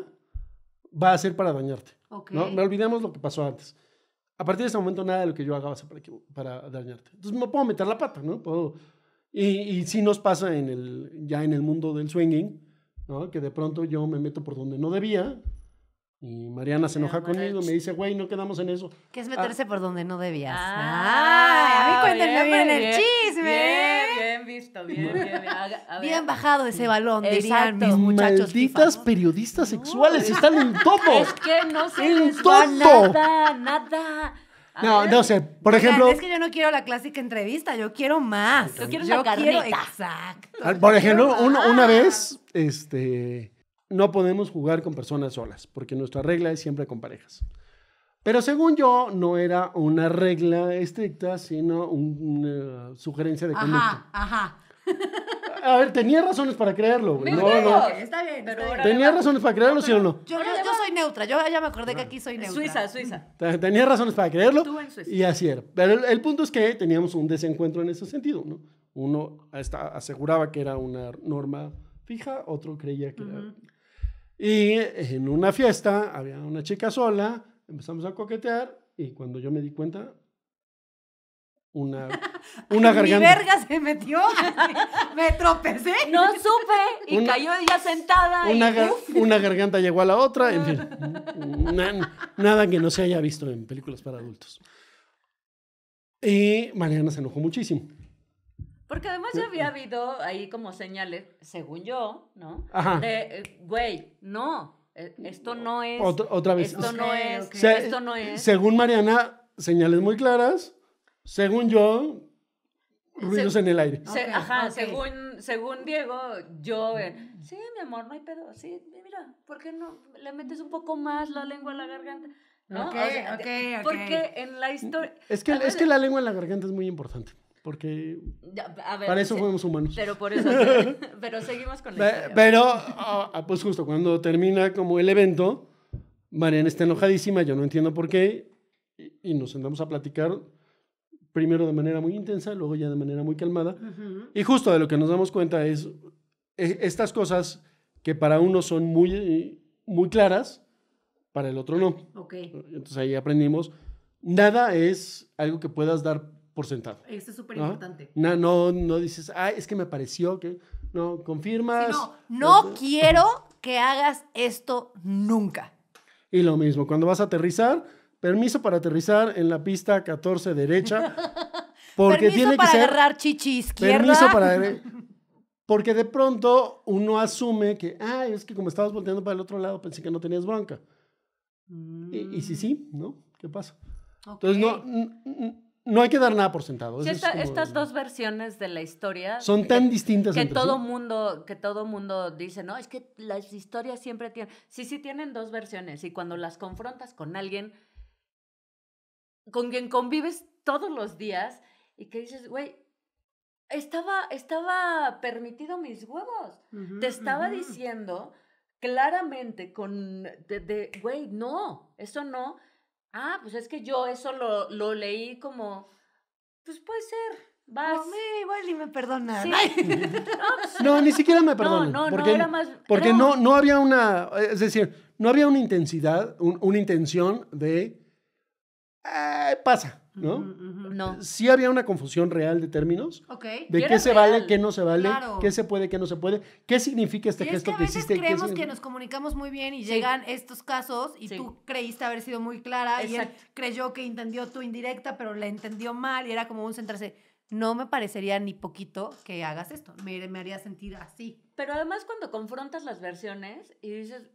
A: va a ser para dañarte. ¿no? Me olvidemos lo que pasó antes. A partir de ese momento, nada de lo que yo haga va a ser para, para dañarte. Entonces, me puedo meter la pata, ¿no? Puedo, y, si nos pasa en el, ya en el mundo del swinging, ¿no? Que de pronto yo me meto por donde no debía, y Mariana se enoja conmigo y me dice, güey, no quedamos en eso. Que es meterse ah. por donde no debías. Ah, a mí cuéntenme bien, el chisme. Bien
C: bien, bajado ese balón, dirían
B: mis muchachos.
A: Malditas periodistas sexuales, están en topo. Es
B: que no se en nada, nada.
A: no, no sé. Por ejemplo. Es
B: que yo no quiero la clásica entrevista, yo quiero más. Yo quiero una exacto. Ah,
A: por ejemplo, una, vez, este, no podemos jugar con personas solas, porque nuestra regla es siempre con parejas. Pero según yo, no era una regla estricta, sino una sugerencia de conducta.
B: Ajá, ajá.
A: A ver, tenía razones para creerlo, No, no.
B: Está bien, pero ¿Tenía razones
A: para creerlo, sí o no?
B: Yo, soy neutra, yo ya me acordé que aquí soy neutra. Suiza, Suiza.
A: Tenía razones para creerlo. Y así era. Pero el, punto es que teníamos un desencuentro en ese sentido, ¿no? Uno aseguraba que era una norma fija, otro creía que era. Y en una fiesta había una chica sola empezamos a coquetear y cuando yo me di cuenta, una, una garganta.
B: verga se metió,
C: me tropecé. No supe y cayó ella sentada. Una,
A: una, garganta llegó a la otra, en fin, nada que no se haya visto en películas para adultos. Y Mariana se enojó muchísimo. Porque
C: además ya había habido ahí como señales, según yo, ¿no? Ajá. De, eh, güey, no, eh, mm. Esto no es. Otra, vez. Esto, no es, esto no es.
A: Según Mariana, señales muy claras. Según yo, ruidos en el aire. ajá, según,
C: según Diego, yo. Mm. Eh, sí, mi amor, no hay pedo. Sí, mira, ¿por qué no le metes un poco más la lengua a la garganta? ¿No? porque en la historia.
A: Es que, es que la lengua en la garganta es muy importante. Porque para eso somos fuimos humanos.
C: Pero por eso, seguimos con la Pero, ah,
A: ah, pues justo cuando termina como el evento, Mariana está enojadísima, yo no entiendo por qué, y, nos sentamos a platicar primero de manera muy intensa, luego ya de manera muy calmada. Y justo de lo que nos damos cuenta es, e, estas cosas que para uno son muy, muy claras, para el otro no. Entonces ahí aprendimos, nada es algo que puedas dar por sentado. Esto es súper importante. ¿no? no, no, dices, ay, es que me pareció que... No, confirmas. no, no, este quiero
B: que hagas esto nunca.
A: Y lo mismo, cuando vas a aterrizar, permiso para aterrizar en la pista 14 derecha. Porque tiene que ser, agarrar
B: chichi izquierda. Permiso para...
A: Porque de pronto uno asume que, ay, es que como estabas volteando para el otro lado, pensé que no tenías bronca. Y, y, si mm. sí, ¿no? ¿Qué pasa? Entonces, no, no hay que dar nada por sentado. estas
C: dos versiones de la historia son tan distintas. Que todo mundo, que todo mundo dice, no, es que las historias siempre tienen, sí, sí tienen dos versiones y cuando las confrontas con alguien con quien convives todos los días y que dices, güey, estaba, estaba permitido mis huevos, te estaba diciendo claramente con, güey, no, eso no. Ah, pues es que yo eso lo, leí como, pues puede ser, vas. igual y me
B: perdonan. Pues,
A: no, ni siquiera me perdonan. No, no, porque, no Porque no, no había una, es decir, no había una intensidad, una intención de eh, pasa, ¿no?
B: No.
A: Sí había una confusión real de términos.
B: Ok. De qué se vale, qué no se vale, qué se
A: puede, qué no se puede, qué significa este y gesto es que, a veces que Creemos que
B: nos comunicamos muy bien y llegan estos casos y tú creíste haber sido muy clara y él creyó que entendió tu indirecta, pero la entendió mal y era como un centrarse. No me parecería ni poquito que hagas esto. Me, me haría sentir así.
C: Pero además cuando confrontas las versiones y dices,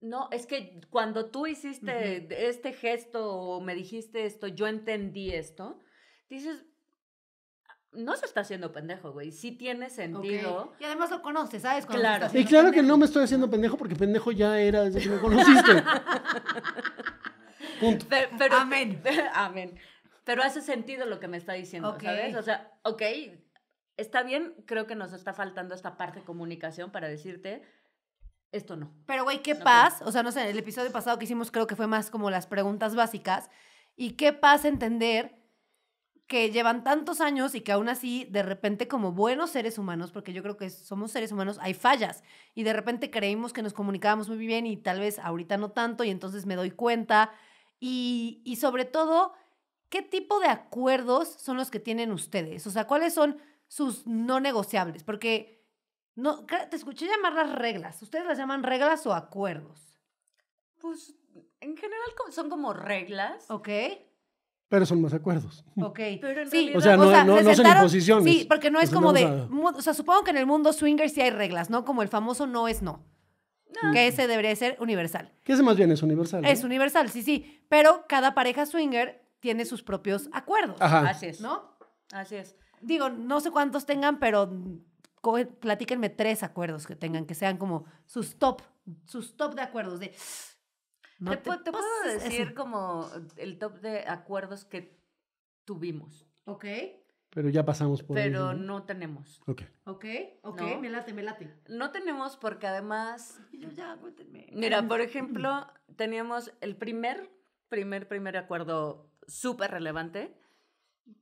C: no, es que cuando tú hiciste este gesto o me dijiste esto, yo entendí esto, dices, no se está haciendo pendejo, güey. Sí tiene sentido. Y además lo conoces, ¿sabes? claro. Y claro
A: que no me estoy haciendo pendejo porque pendejo ya era desde que me conociste.
C: Punto. amén. amén. Pero hace sentido lo que me está diciendo, ¿sabes? O sea, ok, está bien, creo que nos está faltando esta parte de comunicación para decirte, esto no.
B: Pero, güey, qué paz. O sea, no sé, el episodio pasado que hicimos creo que fue más como las preguntas básicas. Y qué paz entender que llevan tantos años y que aún así, de repente, como buenos seres humanos, porque yo creo que somos seres humanos, hay fallas. Y de repente creímos que nos comunicábamos muy bien y tal vez ahorita no tanto, y entonces me doy cuenta. Y, y sobre todo, ¿qué tipo de acuerdos son los que tienen ustedes? O sea, ¿cuáles son sus no negociables? Porque no, te escuché llamar las reglas. ¿Ustedes las llaman reglas o acuerdos? Pues en general son como reglas. Ok.
A: Pero son más acuerdos.
B: Ok. sí, o sea, no, son imposiciones. Sí, porque no es como de. O sea, supongo que en el mundo swinger sí hay reglas, ¿no? Como el famoso no es no. Que ese debería ser universal.
A: Que ese más bien es universal. Es
B: universal, sí, sí. Pero cada pareja swinger tiene sus propios acuerdos. Ajá. Así es. ¿No? Así es. Digo, no sé cuántos tengan, pero platíquenme tres acuerdos que tengan, que sean como sus top,
C: sus top de acuerdos. De,
B: te, puedo
C: decir como el top de acuerdos que tuvimos. Ok.
A: Pero ya pasamos por Pero ¿no?
C: tenemos. Ok. Ok, ok, me late, me late. No tenemos porque además... Mira, por ejemplo, teníamos el primer, primer, primer acuerdo súper relevante,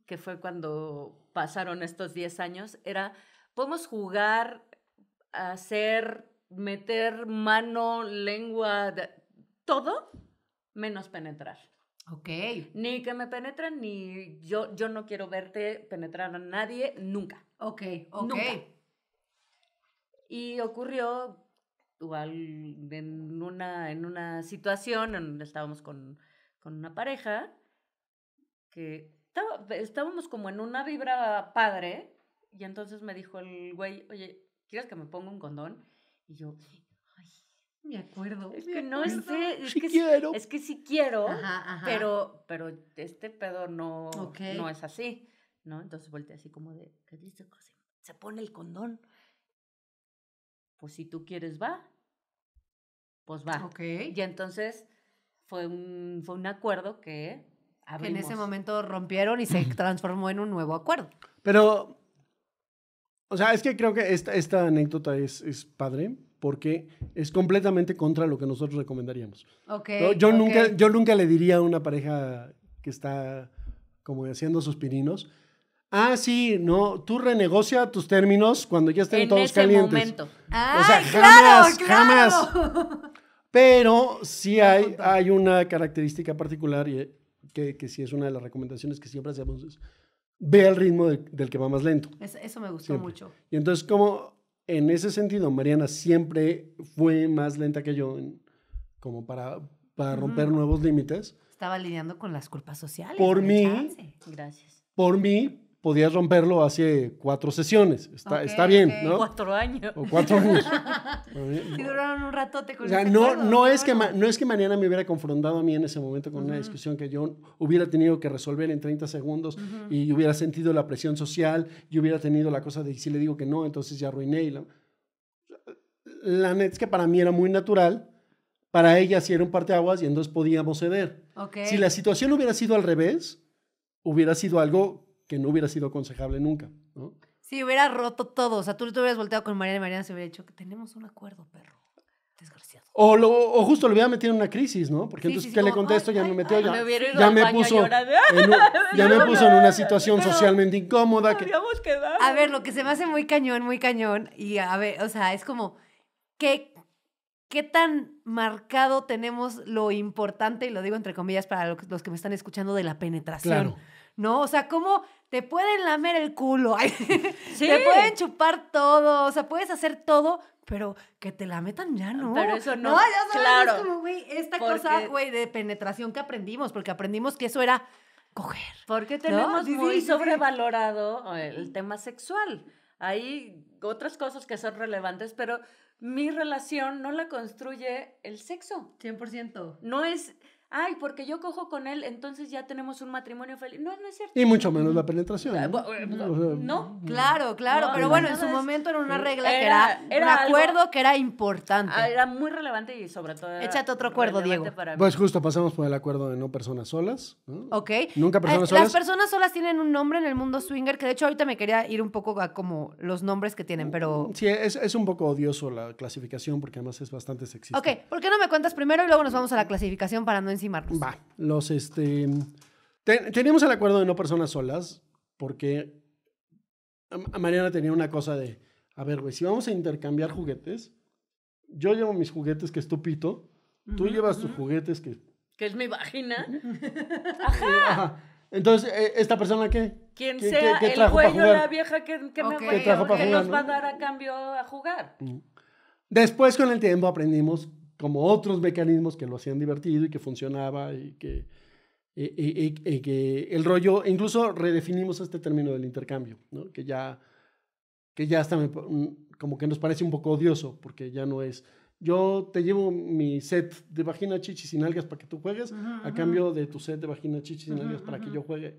C: que fue cuando pasaron estos 10 años, era podemos jugar, hacer, meter mano, lengua, todo menos penetrar. Ok. Ni que me penetren, ni yo, yo no quiero verte penetrar a nadie nunca. Ok, ok. Y ocurrió igual en una, en una situación en donde estábamos con, una pareja que estábamos como en una vibra padre y entonces me dijo el güey, oye, ¿quieres que me ponga un condón? Y yo, ay,
B: me acuerdo. Es que no sé, es que, quiero.
C: es que sí quiero, Pero, pero este pedo no, no es así, ¿no? Entonces volteé así como de, ¿qué dice? Se pone el condón. Pues si tú quieres, va. Pues va. Okay. Y entonces fue un, fue un acuerdo que,
B: que en ese momento rompieron y se transformó en un nuevo acuerdo.
A: Pero o sea, es que creo que esta, anécdota es, padre porque es completamente contra lo que nosotros recomendaríamos. Okay, Yo, nunca, yo nunca le diría a una pareja que está como haciendo sus pininos, ah, sí, no, tú renegocia tus términos cuando ya estén todos calientes. Momento.
B: o sea, jamás, claro, claro. jamás.
A: Pero sí hay, hay una característica particular y eh, que, que sí es una de las recomendaciones que siempre hacemos ve al ritmo del que va más lento. eso me gustó mucho. Y entonces, como en ese sentido, Mariana siempre fue más lenta que yo, como para, para romper nuevos límites.
B: Estaba lidiando con las culpas sociales. Por mí. Gracias.
A: Por mí, podías romperlo hace cuatro sesiones. Está, está bien, ¿no? Cuatro
B: años. O cuatro años. y duraron un ratote
A: con o este no, no, es que no es que mañana me hubiera confrontado a mí en ese momento con una discusión que yo hubiera tenido que resolver en 30 segundos y hubiera sentido la presión social y hubiera tenido la cosa de si le digo que no, entonces ya arruiné. la, la neta es que para mí era muy natural. Para ella sí era un parteaguas y entonces podíamos ceder. Si la situación hubiera sido al revés, hubiera sido algo que no hubiera sido aconsejable nunca, ¿no?
B: Sí, hubiera roto todo. O sea, tú te hubieras volteado con Mariana y Mariana se hubiera dicho que tenemos un acuerdo, perro.
A: Desgraciado. O, justo lo hubiera metido en una crisis, ¿no? Porque entonces, ¿qué le contesto? ya me metió, ya, me, ya me puso, en ya me puso en una situación socialmente incómoda. Que...
B: A ver, lo que se me hace muy cañón, muy cañón, y a ver, o sea, es como, ¿qué, qué tan marcado tenemos lo importante, y lo digo entre comillas para los que me están escuchando, de la penetración. Claro. ¿no? O sea, cómo te pueden lamer el culo, sí. te pueden chupar todo, o sea, puedes hacer todo, pero que te la metan ya, ¿no? Pero eso no. No, ya sabes, claro. es como, güey, esta cosa, güey, de penetración que aprendimos, porque aprendimos que eso era coger. Porque tenemos muy sobrevalorado eh, el tema sexual.
C: Hay otras cosas que son relevantes, pero mi relación no la construye el sexo. 100%. No es ay, porque yo cojo con él, entonces ya tenemos un matrimonio feliz. No, no es cierto. Y mucho menos
A: la penetración. Ah, no, eh, mm,
C: mm. claro, claro,
B: pero bueno, en su momento era una regla que era, un acuerdo que era importante.
C: Ah, era muy relevante
B: y sobre todo... Échate otro acuerdo, Diego. Pues
A: justo pasamos por el acuerdo de no personas solas. Ok. Nunca ah, personas solas. Las personas
B: solas tienen un nombre en el mundo swinger, que de hecho ahorita me quería ir un poco a como los nombres que tienen, pero... Mm,
A: sí, es, un poco odioso la clasificación porque además es bastante sexista.
B: Ok, ¿por qué no me cuentas primero y luego nos vamos a la clasificación para no Va,
A: los este. teníamos el acuerdo de no personas solas, porque a um, Mariana tenía una cosa de, a ver, güey, si vamos a intercambiar juguetes, yo llevo mis juguetes que es tú llevas tus juguetes que...
C: Que es mi vagina.
A: Ajá. Entonces, e, ¿esta persona qué? Quien sea el güey o la
C: vieja que, que nos va a dar a cambio a jugar.
A: Después, con el tiempo, aprendimos como otros mecanismos que lo hacían divertido y que funcionaba y que, que el rollo, incluso redefinimos este término del intercambio, ¿no? que ya que ya hasta mm, como que nos parece un poco odioso, porque ya no es, yo te llevo mi set de vagina, chichi sin algas para que tú juegues, a cambio de tu set de vagina, chichi sin algas para que yo juegue.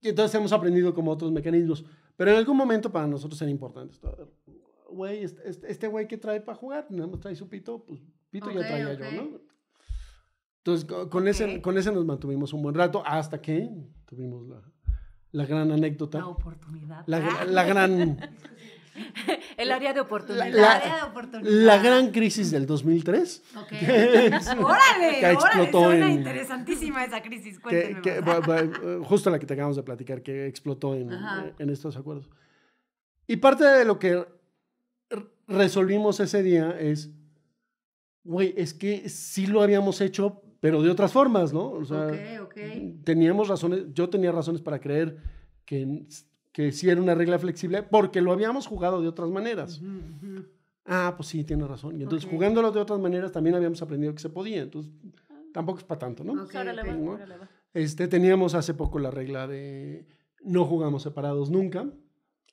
A: Y entonces hemos aprendido como otros mecanismos, pero en algún momento para nosotros era importante importantes güey, este, este, este güey ¿qué que trae para jugar, No, más trae su pito, pues pito ya traía yo, ¿no? Entonces, con, ese, con ese nos mantuvimos un buen rato hasta que tuvimos la, la gran anécdota. La oportunidad. La, gran...
C: El área de oportunidad. La, La gran
A: crisis del 2003. Ok. órale, explotó suena en, interesantísima
B: esa crisis. Cuénteme
A: justo la que te acabamos de platicar, que explotó en, en, estos acuerdos. Y parte de lo que resolvimos ese día es, güey, es que sí lo habíamos hecho, pero de otras formas, ¿no? O sea, teníamos razones, yo tenía razones para creer que, que sí era una regla flexible, porque lo habíamos jugado de otras maneras. Ah, pues sí, tiene razón. Y entonces, jugándolo de otras maneras, también habíamos aprendido que se podía. Entonces, tampoco es para tanto, ¿no? ¿no? este, teníamos hace poco la regla de no jugamos separados nunca,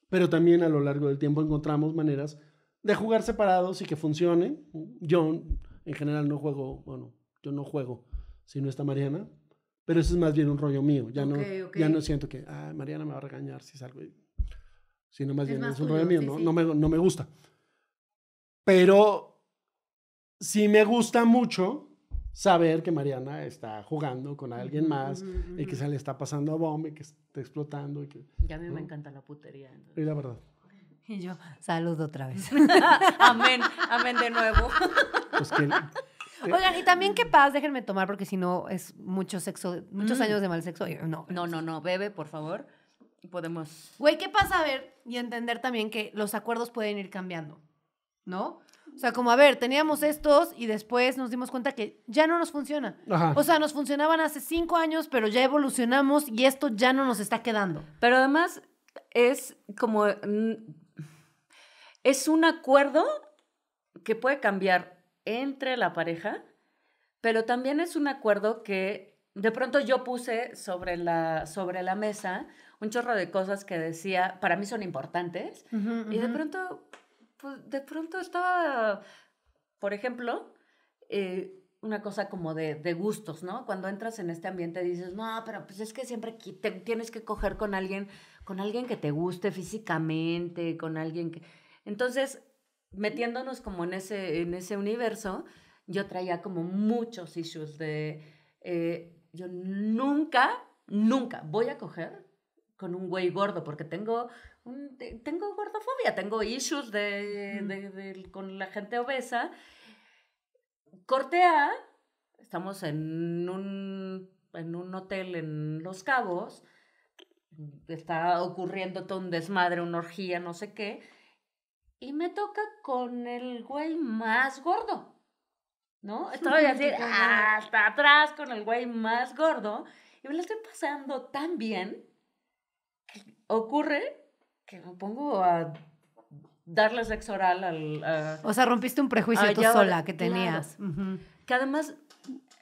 A: pero también a lo largo del tiempo encontramos maneras de jugar separados y que funcione. Yo en general no juego, bueno, yo no juego si no está Mariana, pero eso es más bien un rollo mío. Ya, no, ya no siento que ah, Mariana me va a regañar si salgo. Sino más bien es un rollo mío, ¿no? me, gusta. Pero sí me gusta mucho saber que Mariana está jugando con alguien más y que se le está pasando a bomba y que está explotando. Y que,
C: ya a mí me encanta la putería.
A: Y la verdad. Y yo, salud otra vez.
B: amén, amén de nuevo. Pues que, eh, Oigan, y también qué paz, déjenme tomar, porque si no es mucho sexo, muchos mm. años de mal sexo. No, no, no, no, bebe, por favor. Podemos. Güey, ¿qué pasa? A ver, y entender también que los acuerdos pueden ir cambiando, ¿no? O sea, como a ver, teníamos estos y después nos dimos cuenta que ya no nos funciona. O sea, nos funcionaban hace cinco años, pero ya evolucionamos y esto ya no nos está quedando. Pero además es
C: como mm, es un acuerdo que puede cambiar entre la pareja, pero también es un acuerdo que de pronto yo puse sobre la, sobre la mesa un chorro de cosas que decía, para mí son importantes, y de pronto, pues, de pronto estaba, por ejemplo, eh, una cosa como de, gustos, ¿no? Cuando entras en este ambiente dices, no, pero pues es que siempre tienes que coger con alguien, con alguien que te guste físicamente, con alguien que... Entonces, metiéndonos como en ese, universo, yo traía como muchos issues de, eh, yo nunca, nunca voy a coger con un güey gordo, porque tengo, tengo gordofobia, tengo issues de, con la gente obesa. Cortea, estamos en un, en un hotel en Los Cabos, está ocurriendo todo un desmadre, una orgía, no sé qué y me toca con el güey más gordo, ¿no? Estoy así hasta atrás con el güey más gordo y me lo estoy pasando tan bien que ocurre que me pongo a darle sexo oral al... o sea, rompiste un prejuicio tú sola que tenías. Que además,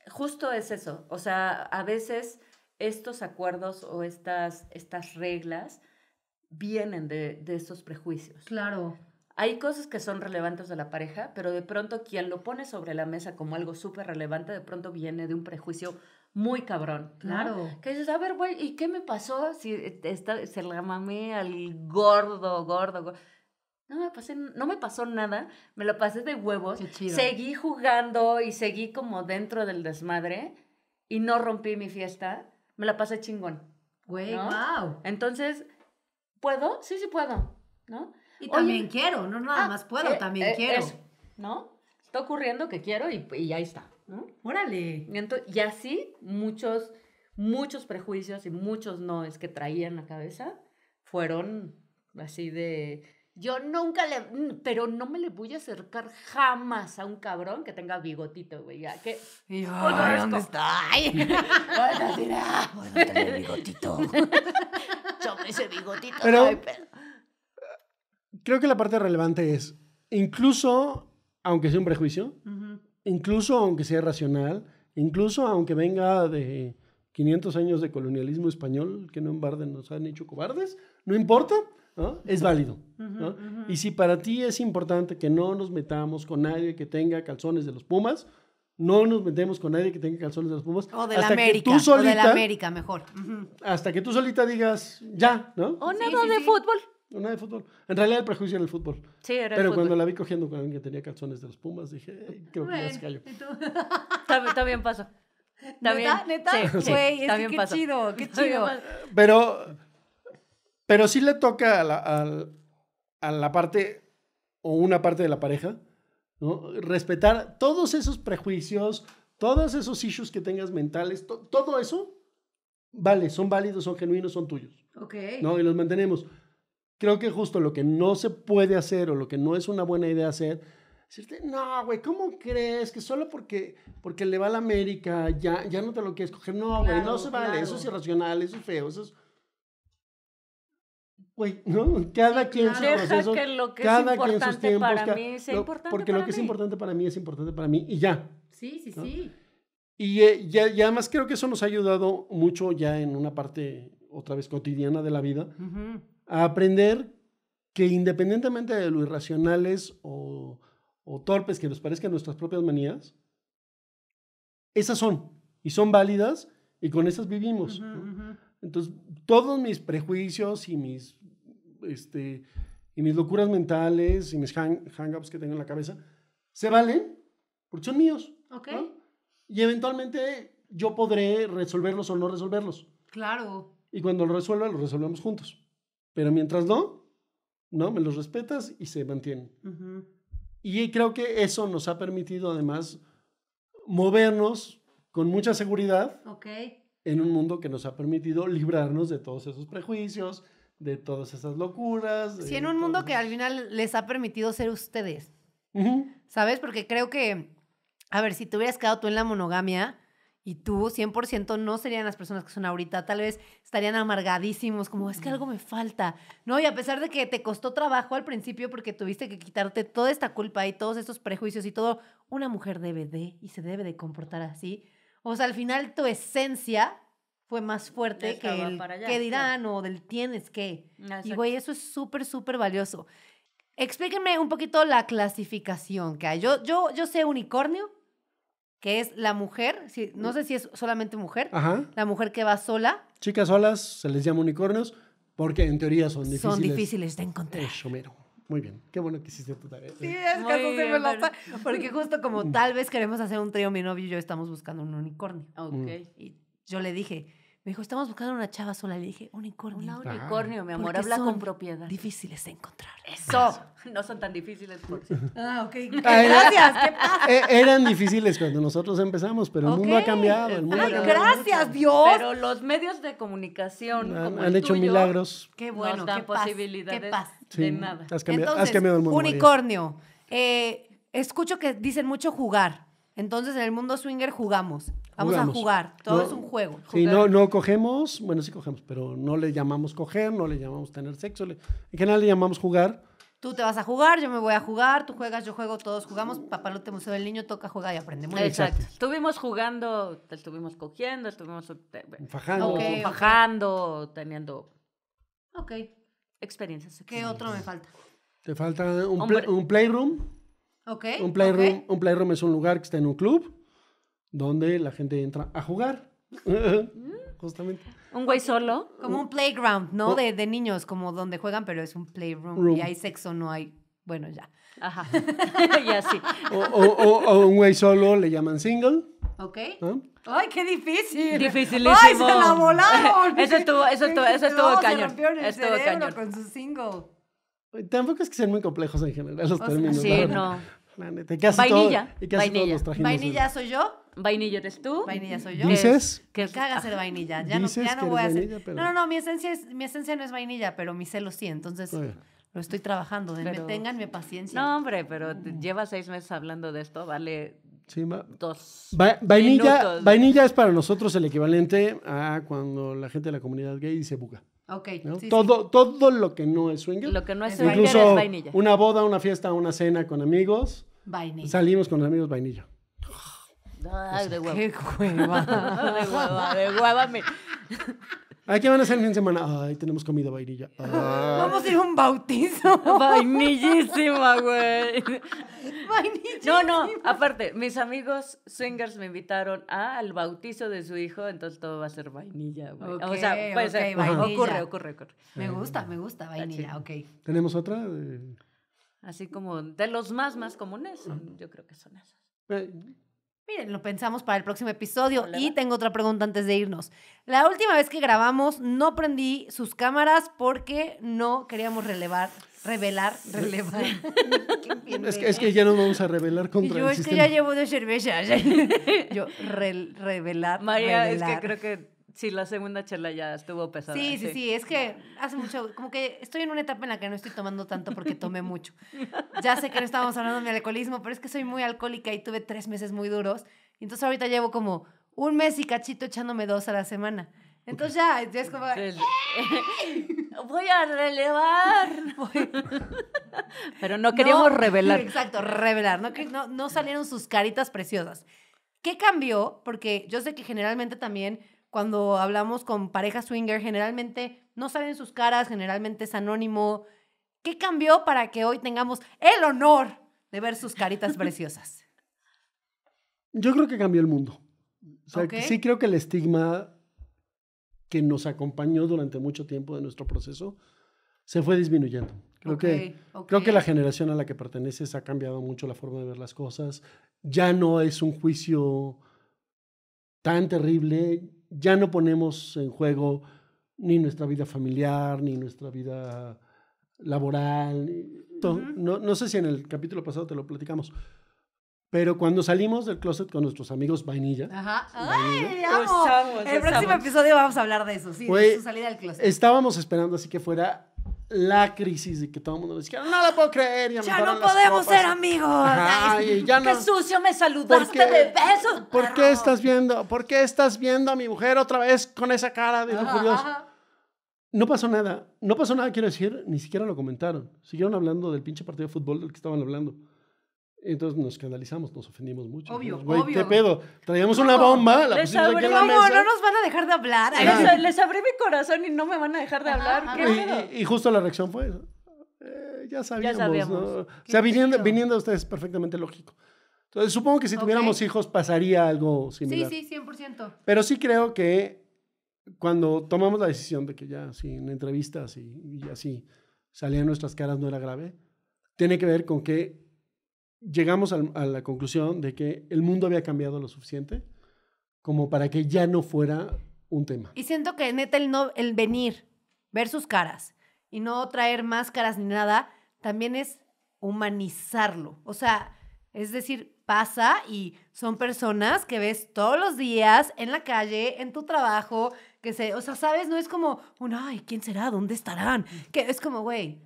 C: justo es eso. O sea, a veces estos acuerdos o estas, estas reglas vienen de, de esos prejuicios. Claro hay cosas que son relevantes de la pareja, pero de pronto quien lo pone sobre la mesa como algo súper relevante, de pronto viene de un prejuicio muy cabrón. Claro. Que dices, a ver, güey, ¿y qué me pasó si eh, esta, se la mamé al gordo, gordo, gordo? No me, pasé, no me pasó nada, me lo pasé de huevos. Qué chido. Seguí jugando y seguí como dentro del desmadre y no rompí mi fiesta. Me la pasé chingón. Güey, wow. Entonces, ¿puedo? Sí,
B: sí puedo, ¿no? Y también quiero, no nada ah, más puedo, eh, también eh, quiero.
C: ¿No? Está ocurriendo que quiero y, ya ahí está. ¿no? Órale. Y, así muchos, muchos prejuicios y muchos noes que traía en la cabeza fueron así de yo nunca le, mm, pero no me le voy a acercar jamás a un cabrón que tenga bigotito, güey. Ya, yo, ¿Dónde está? Ay. bueno,
B: bueno, bigotito. Chome ese bigotito
A: creo que la parte relevante es, incluso aunque sea un prejuicio, incluso aunque sea racional, incluso aunque venga de 500 años de colonialismo español, que no embarden nos han hecho cobardes, no importa, es válido. Y si para ti es importante que no nos metamos con nadie que tenga calzones de los Pumas, no nos metemos con nadie que tenga calzones de los Pumas. O de la América, tú o de la América mejor. Hasta que tú solita digas, ya, ¿no? O nada de fútbol. Una de fútbol. En realidad el prejuicio era el fútbol. Sí, era fútbol Pero cuando la vi cogiendo con alguien que tenía calzones de los Pumas, dije, creo que ya se cayó.
C: también, ¿Neta? ¿Neta? Sí, sí qué chido, qué chido.
A: Pero, pero sí le toca a la, parte o una parte de la pareja ¿no? respetar todos esos prejuicios, todos esos issues que tengas mentales, todo eso, vale, son válidos, son genuinos, son tuyos. Ok. ¿no? Y los mantenemos creo que justo lo que no se puede hacer o lo que no es una buena idea hacer, decirte, no, güey, ¿cómo crees que solo porque, porque le va a la América ya, ya no te lo quieres coger? No, güey, no se vale, eso es irracional, eso es feo, eso es... Güey, ¿no? Cada quien no, sus que lo que cada es quien sus tiempos, para mí sea importante porque lo que es importante para mí es importante para mí y ya.
B: Sí, sí, sí.
A: Y, ya eh, ya, además creo que eso nos ha ayudado mucho ya en una parte otra vez cotidiana de la vida, a aprender que independientemente de lo irracionales o, torpes que nos parezcan nuestras propias manías, esas son y son válidas y con esas vivimos. Entonces, todos mis prejuicios y mis, este, y mis locuras mentales y mis hang-ups que tengo en la cabeza se valen porque son míos. Okay. Y eventualmente yo podré resolverlos o no resolverlos. Claro. Y cuando lo resuelva, lo resolvemos juntos. Pero mientras no, no, me los respetas y se mantienen. Y creo que eso nos ha permitido además movernos con mucha seguridad en un mundo que nos ha permitido librarnos de todos esos prejuicios, de todas esas locuras. Sí, en
B: un mundo que al final les ha permitido ser ustedes. ¿Sabes? Porque creo que, a ver, si te hubieras quedado tú en la monogamia, y tú 100% no serían las personas que son ahorita, tal vez estarían amargadísimos, como es que algo me falta, ¿no? Y a pesar de que te costó trabajo al principio porque tuviste que quitarte toda esta culpa y todos estos prejuicios y todo, una mujer debe de y se debe de comportar así. O sea, al final tu esencia fue más fuerte que el que dirán o del tienes que. Y güey, eso es súper, súper valioso. Explíquenme un poquito la clasificación que hay. Yo, yo, yo sé unicornio, que es la mujer, si, no mm. sé si es solamente mujer, la mujer que va sola.
A: Chicas solas, se les llama unicornios, porque en teoría son difíciles. Son difíciles de encontrar. mero. Muy bien, qué bueno que hiciste tu tarea. Sí, es que no se me la Porque justo como mm. tal
B: vez queremos hacer un trío, mi novio y yo estamos buscando un unicornio. Ok. Mm. Y yo le dije, me dijo, estamos buscando una chava sola. Le dije, unicornio. Una unicornio, mi amor, habla con propiedad. Difíciles de encontrar. Eso.
C: No son tan difíciles por Ah, ok. gracias. ¿Qué pasa? E-,
A: eran difíciles cuando nosotros empezamos, pero el mundo ha cambiado. El mundo ah, gracias, Dios. Pero
C: los medios de comunicación. Han, hecho milagros. Qué bueno. qué posibilidades.
B: de nada. Has cambiado, el mundo. Unicornio. Eh, escucho que dicen mucho jugar. Entonces, en el mundo swinger jugamos. Vamos a jugar, todo es un juego. Sí, no,
A: no cogemos, bueno, sí cogemos, pero no le llamamos coger, no le llamamos tener sexo, en general le llamamos jugar.
B: Tú te vas a jugar, yo me voy a jugar, tú juegas, yo juego, todos jugamos, papalote, museo del niño, toca, jugar y aprende. Exacto. Estuvimos jugando, estuvimos cogiendo, estuvimos
C: eh, fajando, fajando teniendo ok experiencias.
B: ¿Qué otro me falta?
A: Te falta un, playroom.
B: Ok. Un playroom,
A: un playroom es un lugar que está en un club donde la gente entra a jugar. Mm. Justamente.
B: Un güey solo. Como un playground, ¿no? Oh. De, de niños, como donde juegan, pero es un playroom. Room. Y hay sexo, no hay. Bueno, ya. Ajá. Ya sí O,
A: o, un güey solo le llaman single.
B: Ok. ¡Ay, qué difícil! Dificilísimo. ¡Ay, se la volaron! eso estuvo, eso estuvo, eso estuvo cañón. Se el estuvo cañón. con su single.
A: Tampoco es que sean muy complejos en general los términos. Sea, sí, no. La neta, Todo, vainilla. vainilla
B: soy yo. Vainilla eres tú. Vainilla soy
C: yo. Dices.
B: Que caga ser vainilla. Ya no, voy a hacer. No, no, no, mi esencia, no es vainilla, pero mi celo sí. Entonces. Lo estoy trabajando, tengan ténganme paciencia. No, hombre, pero lleva seis meses hablando de
C: esto, vale Sí, Dos
A: va vainilla, vainilla es para nosotros el equivalente a cuando la gente de la comunidad gay dice buca.
B: Okay, todo,
A: todo lo que no es swinger. Lo que no es swinger es vainilla. Una boda, una fiesta, una cena con amigos. Vainilla. Salimos con los amigos vainilla.
C: Ay, de hueva. Qué hueva. de hueva, de hueva. Me...
A: Ay, ¿qué van a hacer en semana? Ay, tenemos comida vainilla. Vamos a ir a
C: un
B: bautizo. Vainillísima,
C: güey. Vainillísima. No, no, aparte, mis amigos swingers me invitaron al bautizo de su hijo, entonces todo va a ser vainilla, güey. o sea, puede ser. Ocurre, ocurre, ocurre. Me eh, gusta, me
B: gusta vainilla, ok.
A: ¿Tenemos otra?
C: Así como de los más, más comunes, yo creo que son esas.
B: Eh, Miren, lo pensamos para el próximo episodio. Y tengo otra pregunta antes de irnos. La última vez que grabamos no prendí sus cámaras porque no queríamos relevar, revelar, relevar.
A: es, que, ya no vamos a revelar contra y yo, es que ya
B: llevo de cerveza. yo, revelar, María, es que creo que
C: Sí, la segunda charla ya estuvo pesada. Sí, sí, sí,
B: es que hace mucho, como que estoy en una etapa en la que no estoy tomando tanto porque tomé mucho. Ya sé que no estábamos hablando de mi alcoholismo, pero es que soy muy alcohólica y tuve tres meses muy duros. Entonces ahorita llevo como un mes y cachito echándome dos a la semana. Entonces ya, es como... Voy a relevar.
C: Pero no queríamos revelar. Exacto,
B: revelar. No, no, no salieron sus caritas preciosas. ¿Qué cambió? Porque yo sé que generalmente también cuando hablamos con pareja swinger, generalmente no saben sus caras, generalmente es anónimo. ¿Qué cambió para que hoy tengamos el honor de ver sus caritas preciosas?
A: Yo creo que cambió el mundo. Sí creo que el estigma que nos acompañó durante mucho tiempo de nuestro proceso se fue disminuyendo. Creo, que, creo que la generación a la que perteneces ha cambiado mucho la forma de ver las cosas. Ya no es un juicio tan terrible ya no ponemos en juego ni nuestra vida familiar, ni nuestra vida laboral. no, no, sé si en el capítulo pasado te lo platicamos. Pero cuando salimos del closet con nuestros amigos vainilla.
B: Ajá. el próximo episodio vamos a hablar de eso, sí, de su salida del closet.
A: Estábamos esperando así que fuera la crisis de que todo el mundo decía, no la puedo creer. ya no podemos ser amigos. Qué sucio me saludaste de besos. ¿Por qué estás viendo? ¿Por qué estás viendo a mi mujer otra vez con esa cara de curioso No pasó nada. No pasó nada, quiero decir, ni siquiera lo comentaron. Siguieron hablando del pinche partido de fútbol del que estaban hablando. Entonces nos canalizamos, nos ofendimos mucho. Obvio, obvio. ¿Qué pedo? Traíamos una bomba, la les pusimos aquí en la mesa. No, no
B: nos van a dejar
C: de hablar. Les, abrí mi corazón y no me van a dejar de hablar.
A: Y, justo la reacción fue,
B: eh, ya sabíamos. sabíamos. O
A: sea, viniendo, viniendo, a ustedes es perfectamente lógico. Entonces supongo que si tuviéramos hijos pasaría algo similar.
B: Sí, sí, 100%.
A: Pero sí creo que cuando tomamos la decisión de que ya, sin entrevistas y, y así salían nuestras caras, no era grave, tiene que ver con que llegamos a la conclusión de que el mundo había cambiado lo suficiente como para que ya no fuera un tema.
B: Y siento que neta el, el venir, ver sus caras y no traer máscaras ni nada, también es humanizarlo. O sea, es decir, pasa y son personas que ves todos los días en la calle, en tu trabajo, que se, o sea, sabes, no es como un, ay, ¿quién será? ¿Dónde estarán? Que es como, güey,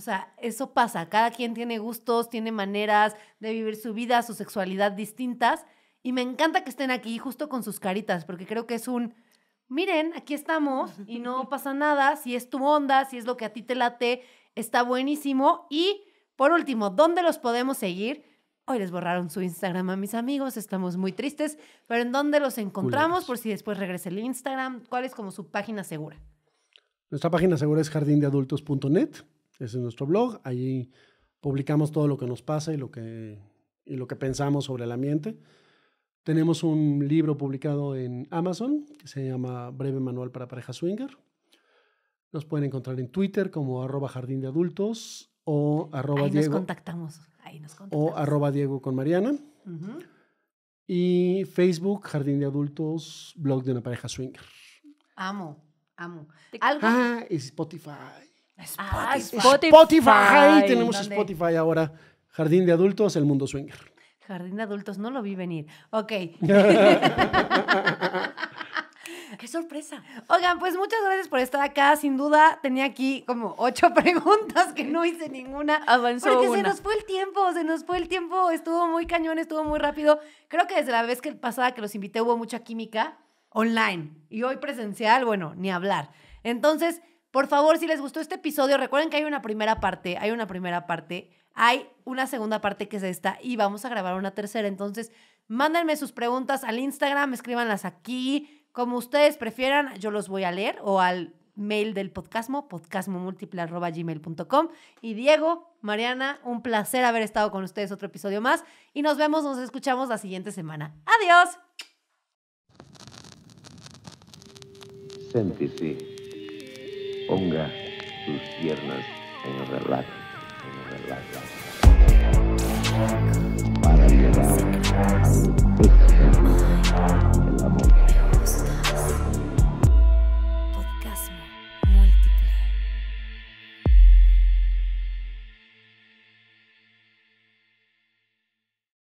B: o sea, eso pasa. Cada quien tiene gustos, tiene maneras de vivir su vida, su sexualidad distintas. Y me encanta que estén aquí justo con sus caritas, porque creo que es un, miren, aquí estamos y no pasa nada, si es tu onda, si es lo que a ti te late, está buenísimo. Y por último, ¿dónde los podemos seguir? Hoy les borraron su Instagram a mis amigos, estamos muy tristes, pero ¿en dónde los encontramos? Por si después regrese el Instagram, ¿cuál es como su página segura?
A: Nuestra página segura es jardindeadultos.net. Ese es nuestro blog. Allí publicamos todo lo que nos pasa y lo que, lo que pensamos sobre el ambiente. Tenemos un libro publicado en Amazon que se llama Breve Manual para Pareja Swinger. Nos pueden encontrar en Twitter como arroba jardín de adultos o arroba Ahí Diego. Nos
B: contactamos. O
A: Diego con Mariana. Y Facebook, Jardín de Adultos, blog de una pareja swinger.
B: Amo, amo. Ah,
A: y Spotify.
B: Ah, Spotify. Spotify. Tenemos Spotify
A: ahora. Jardín de Adultos, El Mundo Swinger.
B: Jardín de Adultos, no lo vi venir. Ok. ¡Qué sorpresa! Oigan, pues muchas gracias por estar acá. Sin duda, tenía aquí como ocho preguntas que no hice ninguna. Avanzó Porque se nos fue el tiempo, se nos fue el tiempo. Estuvo muy cañón, estuvo muy rápido. Creo que desde la vez que pasada que los invité hubo mucha química online. Y hoy presencial, bueno, ni hablar. Entonces, por favor, si les gustó este episodio, recuerden que hay una primera parte, hay una primera parte, hay una segunda parte que es esta y vamos a grabar una tercera. Entonces, mándenme sus preguntas al Instagram, escríbanlas aquí, como ustedes prefieran, yo los voy a leer o al mail del podcastmo, podcastmomúltiple.com Y Diego, Mariana, un placer haber estado con ustedes otro episodio más y nos vemos, nos escuchamos la siguiente semana. ¡Adiós! ponga sus piernas en
A: relato, en relato. para llegar a un éxito.